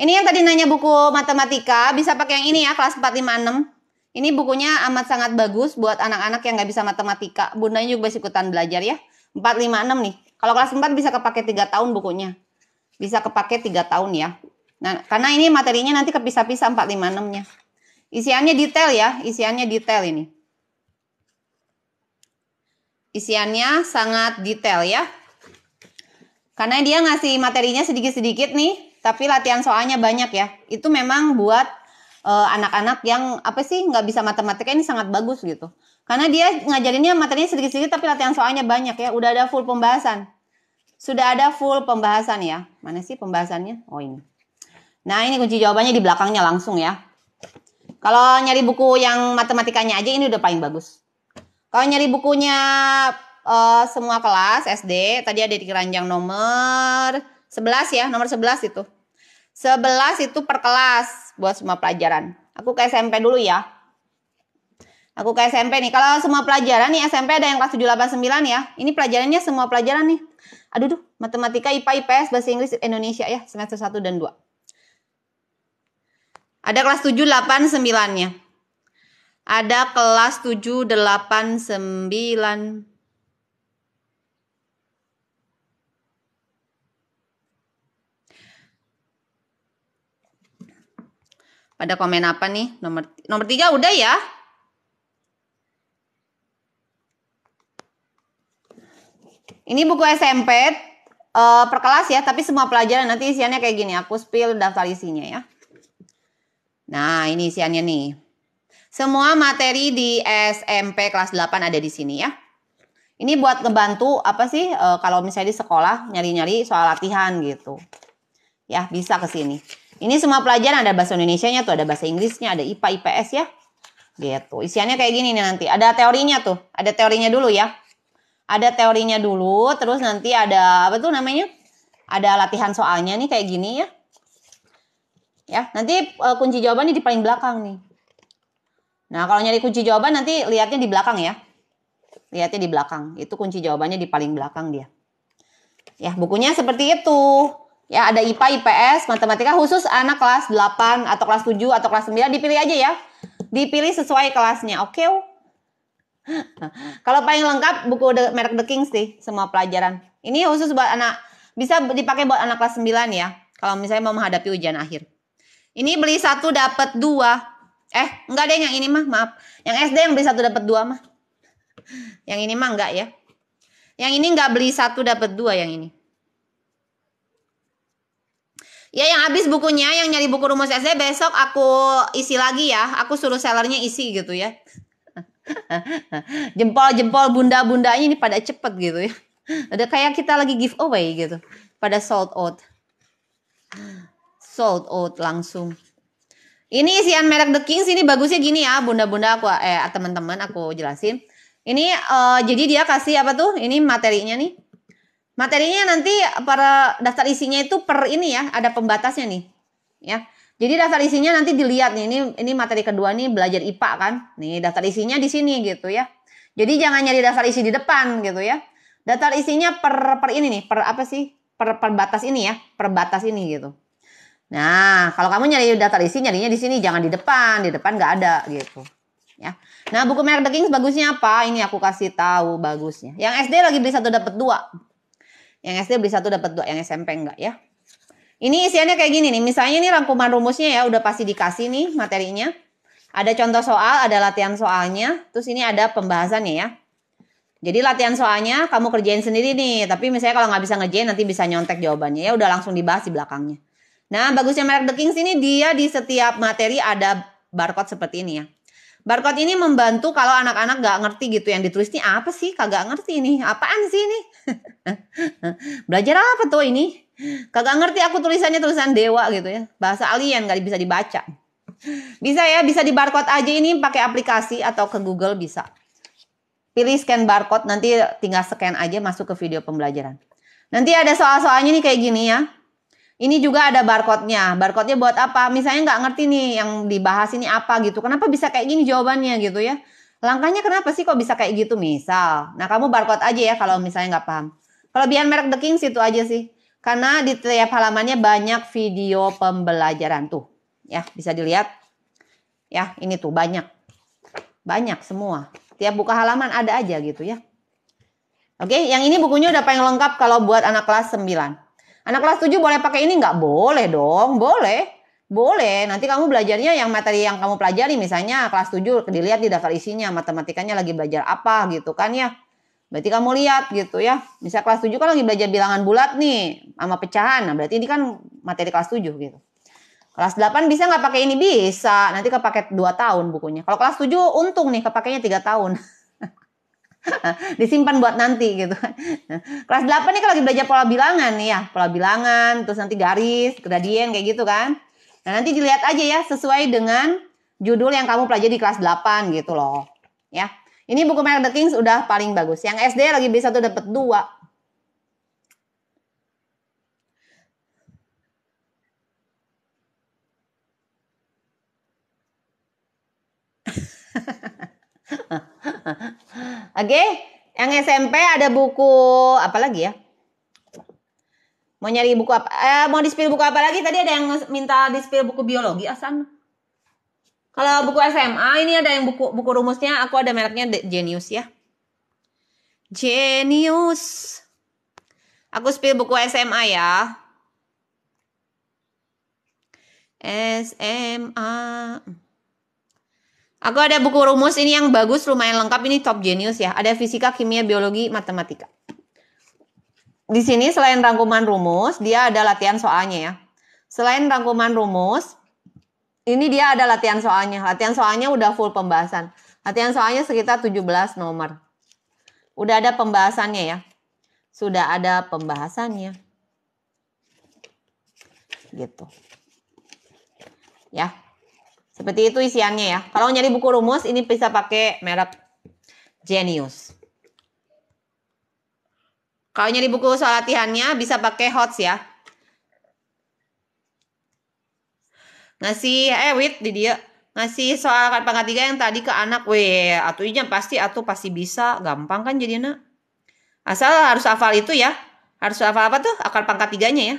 Ini yang tadi nanya buku matematika bisa pakai yang ini ya kelas 456. Ini bukunya amat sangat bagus buat anak-anak yang nggak bisa matematika. Bundanya juga bisa ikutan belajar ya. 456 nih. Kalau kelas 4 bisa kepake 3 tahun bukunya. Bisa kepake 3 tahun ya. Nah, karena ini materinya nanti kepisah-pisah 456-nya. Isiannya detail ya, isiannya detail ini. Isiannya sangat detail ya. Karena dia ngasih materinya sedikit-sedikit nih, tapi latihan soalnya banyak ya. Itu memang buat Eh, anak-anak uh, yang apa sih nggak bisa matematika ini sangat bagus gitu. Karena dia ngajarinnya materinya sedikit-sedikit tapi latihan soalnya banyak ya. Udah ada full pembahasan. Sudah ada full pembahasan ya. Mana sih pembahasannya? Oh ini. Nah ini kunci jawabannya di belakangnya langsung ya. Kalau nyari buku yang matematikanya aja ini udah paling bagus. Kalau nyari bukunya uh, semua kelas SD, tadi ada di keranjang nomor 11 ya, nomor 11 itu. 11 itu per kelas buat semua pelajaran. Aku ke SMP dulu ya. Aku ke SMP nih. Kalau semua pelajaran nih SMP ada yang kelas 789 ya. Ini pelajarannya semua pelajaran nih. Aduh duh, matematika, IPA, IPS, bahasa Inggris, Indonesia ya, semester 1 dan 2. Ada kelas 789 8, nya Ada kelas 789 Pada komen apa nih? Nomor nomor tiga udah ya? Ini buku SMP uh, eh, per ya, tapi semua pelajaran nanti isiannya kayak gini. Aku spill daftar isinya ya. Nah, ini isiannya nih. Semua materi di SMP kelas 8 ada di sini ya. Ini buat ngebantu apa sih e, kalau misalnya di sekolah nyari-nyari soal latihan gitu. Ya, bisa ke sini. Ini semua pelajaran ada bahasa Indonesia-nya tuh, ada bahasa Inggrisnya, ada IPA, IPS ya. Gitu. Isiannya kayak gini nih nanti. Ada teorinya tuh. Ada teorinya dulu ya. Ada teorinya dulu, terus nanti ada apa tuh namanya? Ada latihan soalnya nih kayak gini ya. Ya, nanti e, kunci jawabannya di paling belakang nih. Nah, kalau nyari kunci jawaban nanti lihatnya di belakang ya. Lihatnya di belakang. Itu kunci jawabannya di paling belakang dia. Ya, bukunya seperti itu. Ya, ada IPA, IPS, matematika khusus anak kelas 8 atau kelas 7 atau kelas 9 dipilih aja ya. Dipilih sesuai kelasnya. Oke. Okay? Kalau paling lengkap buku The, merek The Kings sih semua pelajaran. Ini khusus buat anak bisa dipakai buat anak kelas 9 ya. Kalau misalnya mau menghadapi ujian akhir. Ini beli satu dapat dua. Eh, enggak deh yang ini mah, maaf. Yang SD yang beli satu dapat dua mah. Yang ini mah enggak ya. Yang ini enggak beli satu dapat dua yang ini. Ya yang habis bukunya yang nyari buku rumus SD besok aku isi lagi ya. Aku suruh sellernya isi gitu ya. Jempol-jempol bunda-bundanya ini pada cepet gitu ya. Ada kayak kita lagi giveaway gitu. Pada sold out. Sold out langsung. Ini isian merek The Kings ini bagusnya gini ya bunda-bunda aku eh teman-teman aku jelasin. Ini uh, jadi dia kasih apa tuh? Ini materinya nih Materinya nanti para daftar isinya itu per ini ya, ada pembatasnya nih. Ya. Jadi daftar isinya nanti dilihat nih. Ini ini materi kedua nih belajar IPA kan. Nih daftar isinya di sini gitu ya. Jadi jangan nyari daftar isi di depan gitu ya. Daftar isinya per per ini nih, per apa sih? Per per batas ini ya, per batas ini gitu. Nah, kalau kamu nyari daftar isi nyarinya di sini, jangan di depan. Di depan nggak ada gitu. Ya. Nah, buku merek The Kings bagusnya apa? Ini aku kasih tahu bagusnya. Yang SD lagi beli satu dapat dua. Yang SD beli satu dapat dua, yang SMP enggak ya. Ini isiannya kayak gini nih. Misalnya ini rangkuman rumusnya ya, udah pasti dikasih nih materinya. Ada contoh soal, ada latihan soalnya, terus ini ada pembahasannya ya. Jadi latihan soalnya kamu kerjain sendiri nih, tapi misalnya kalau nggak bisa ngerjain nanti bisa nyontek jawabannya ya udah langsung dibahas di belakangnya. Nah bagusnya merek The Kings ini dia di setiap materi ada barcode seperti ini ya. Barcode ini membantu kalau anak-anak nggak ngerti gitu yang ditulis ini apa sih kagak ngerti nih apaan sih ini Belajar apa tuh ini? Kagak ngerti aku tulisannya tulisan dewa gitu ya. Bahasa alien kali bisa dibaca. Bisa ya, bisa di barcode aja ini pakai aplikasi atau ke Google bisa. Pilih scan barcode, nanti tinggal scan aja masuk ke video pembelajaran. Nanti ada soal-soalnya nih kayak gini ya. Ini juga ada barcode-nya. Barcode-nya buat apa? Misalnya nggak ngerti nih yang dibahas ini apa gitu. Kenapa bisa kayak gini jawabannya gitu ya. Langkahnya kenapa sih kok bisa kayak gitu misal? Nah kamu barcode aja ya kalau misalnya nggak paham. Kelebihan merek The Kings itu aja sih. Karena di tiap halamannya banyak video pembelajaran tuh. Ya bisa dilihat. Ya ini tuh banyak. Banyak semua. Tiap buka halaman ada aja gitu ya. Oke, yang ini bukunya udah paling lengkap kalau buat anak kelas 9. Anak kelas 7 boleh pakai ini nggak? Boleh dong, boleh. Boleh, nanti kamu belajarnya yang materi yang kamu pelajari misalnya kelas 7 dilihat di daftar isinya matematikanya lagi belajar apa gitu kan ya. Berarti kamu lihat gitu ya. Misal kelas 7 kan lagi belajar bilangan bulat nih sama pecahan. Nah, berarti ini kan materi kelas 7 gitu. Kelas 8 bisa nggak pakai ini? Bisa. Nanti kepake 2 tahun bukunya. Kalau kelas 7 untung nih kepakainya 3 tahun. disimpan buat nanti gitu kan. Kelas 8 nih kan lagi belajar pola bilangan nih ya, pola bilangan, terus nanti garis, gradien kayak gitu kan. Nah, nanti dilihat aja ya sesuai dengan judul yang kamu pelajari di kelas 8 gitu loh. Ya. Ini buku Mark the Kings udah paling bagus. Yang SD lagi bisa tuh dapat 2. Oke, okay. yang SMP ada buku apa lagi ya? Mau nyari buku apa? Eh, mau dispil buku apa lagi? Tadi ada yang minta dispil buku biologi asan. Kalau buku SMA ini ada yang buku buku rumusnya. Aku ada mereknya Genius ya. Genius. Aku spill buku SMA ya. SMA. Aku ada buku rumus ini yang bagus lumayan lengkap ini top genius ya. Ada fisika, kimia, biologi, matematika di sini selain rangkuman rumus, dia ada latihan soalnya ya. Selain rangkuman rumus, ini dia ada latihan soalnya. Latihan soalnya udah full pembahasan. Latihan soalnya sekitar 17 nomor. Udah ada pembahasannya ya. Sudah ada pembahasannya. Gitu. Ya. Seperti itu isiannya ya. Kalau nyari buku rumus ini bisa pakai merek Genius. Kalau nyari buku soal latihannya bisa pakai HOTS ya. Ngasih eh wait di dia ngasih soal pangkat tiga yang tadi ke anak weh atuh jam iya, pasti atuh pasti bisa gampang kan jadi nak asal harus hafal itu ya harus hafal apa tuh akar pangkat tiganya ya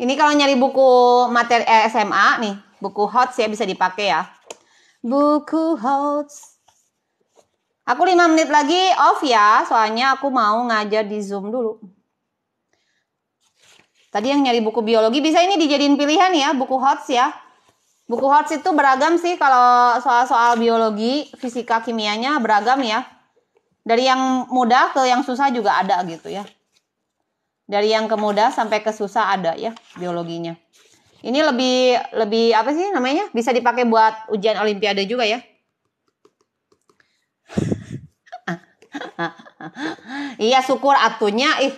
Ini kalau nyari buku materi eh, SMA nih, buku hot ya bisa dipakai ya. Buku hot. Aku 5 menit lagi off ya, soalnya aku mau ngajar di Zoom dulu. Tadi yang nyari buku biologi bisa ini dijadiin pilihan ya, buku hot ya. Buku hot itu beragam sih kalau soal-soal biologi, fisika, kimianya beragam ya. Dari yang mudah ke yang susah juga ada gitu ya dari yang kemudah sampai ke susah ada ya biologinya. Ini lebih lebih apa sih namanya? Bisa dipakai buat ujian olimpiade juga ya. iya syukur atunya ih.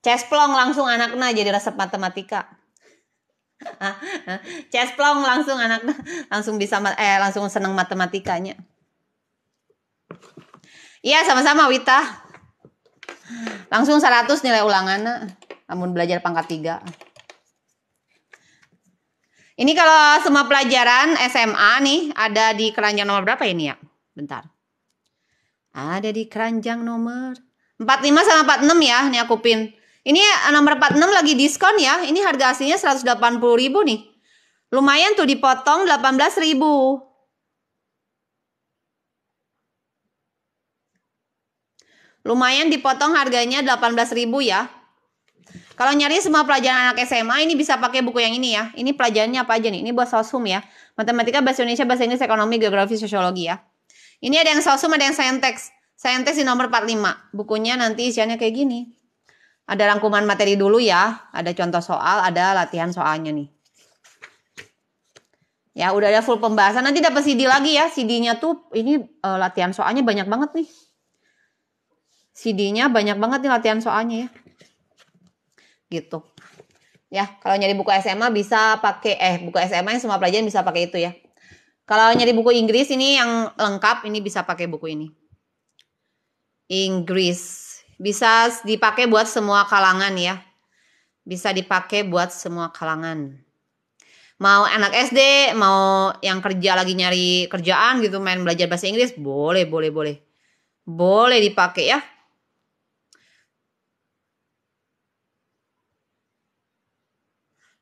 Cesplong langsung anaknya jadi resep matematika. Cesplong langsung anaknya langsung bisa eh langsung seneng matematikanya. Iya sama-sama Wita. Langsung 100 nilai ulangan. Namun belajar pangkat 3. Ini kalau semua pelajaran SMA nih ada di keranjang nomor berapa ini ya? Bentar. Ada di keranjang nomor 45 sama 46 ya, ini aku pin. Ini eh, nomor 46 lagi diskon ya. Ini harga aslinya 180.000 nih. Lumayan tuh dipotong ribu. Lumayan dipotong harganya 18.000 ya. Kalau nyari semua pelajaran anak SMA ini bisa pakai buku yang ini ya. Ini pelajarannya apa aja nih? Ini buat sosum ya. Matematika, bahasa Indonesia, bahasa Inggris, ekonomi, geografi, sosiologi ya. Ini ada yang sosum, ada yang saintex. Saintex di nomor 45. Bukunya nanti isiannya kayak gini. Ada rangkuman materi dulu ya. Ada contoh soal, ada latihan soalnya nih. Ya, udah ada full pembahasan. Nanti dapat CD lagi ya. CD-nya tuh ini uh, latihan soalnya banyak banget nih. CD-nya banyak banget nih latihan soalnya ya. Gitu. Ya, kalau nyari buku SMA bisa pakai eh buku SMA yang semua pelajaran bisa pakai itu ya. Kalau nyari buku Inggris ini yang lengkap ini bisa pakai buku ini. Inggris bisa dipakai buat semua kalangan ya. Bisa dipakai buat semua kalangan. Mau anak SD, mau yang kerja lagi nyari kerjaan gitu main belajar bahasa Inggris, boleh, boleh, boleh. Boleh dipakai ya.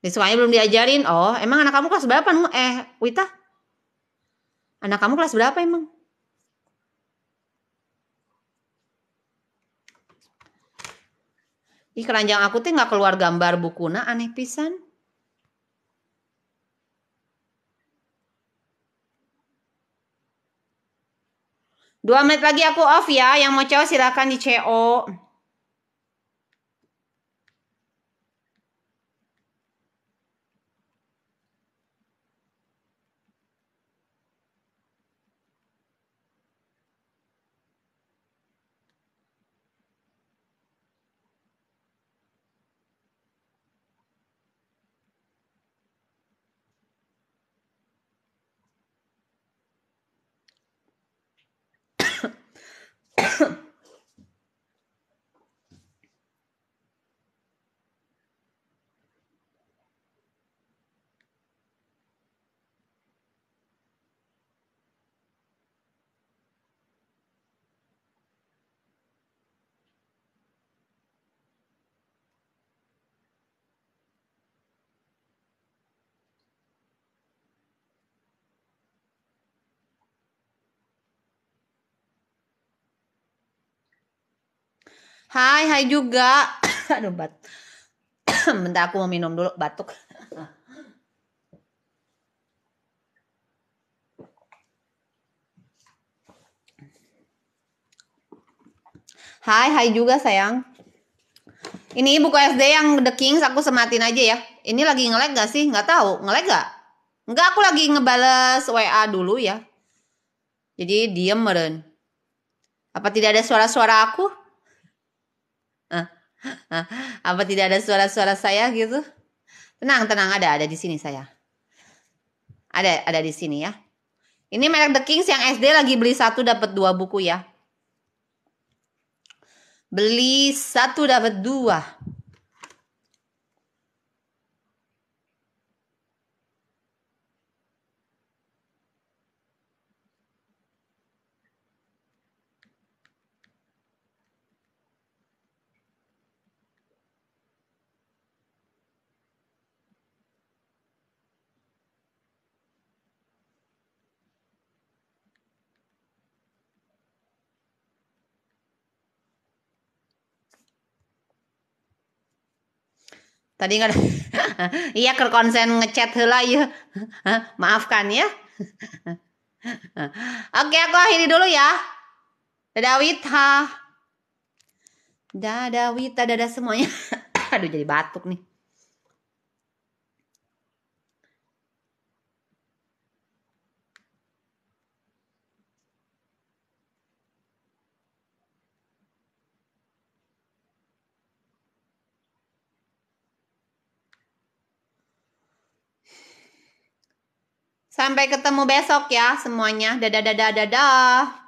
Disukanya belum diajarin. Oh, emang anak kamu kelas berapa, nung? Eh, Wita? Anak kamu kelas berapa emang? Ih, keranjang aku tuh nggak keluar gambar buku bukuna aneh pisan. Dua menit lagi aku off ya. Yang mau cowok silahkan di CO. Hai, hai juga. Aduh, bat. Bentar aku mau minum dulu, batuk. Hai, hai juga sayang. Ini buku SD yang The Kings aku sematin aja ya. Ini lagi ngelag gak sih? Gak tahu, ngelag gak? Enggak, aku lagi ngebales WA dulu ya. Jadi diem meren. Apa tidak ada suara-suara aku? Apa tidak ada suara-suara saya gitu? Tenang, tenang, ada, ada di sini saya. Ada, ada di sini ya. Ini merek The Kings yang SD lagi beli satu dapat dua buku ya. Beli satu dapat dua. tadi kan iya ker ngechat lah ya maafkan ya oke aku akhiri dulu ya dadah wita dadah wita dadah semuanya aduh jadi batuk nih Sampai ketemu besok ya semuanya. Dadah dadah dadah.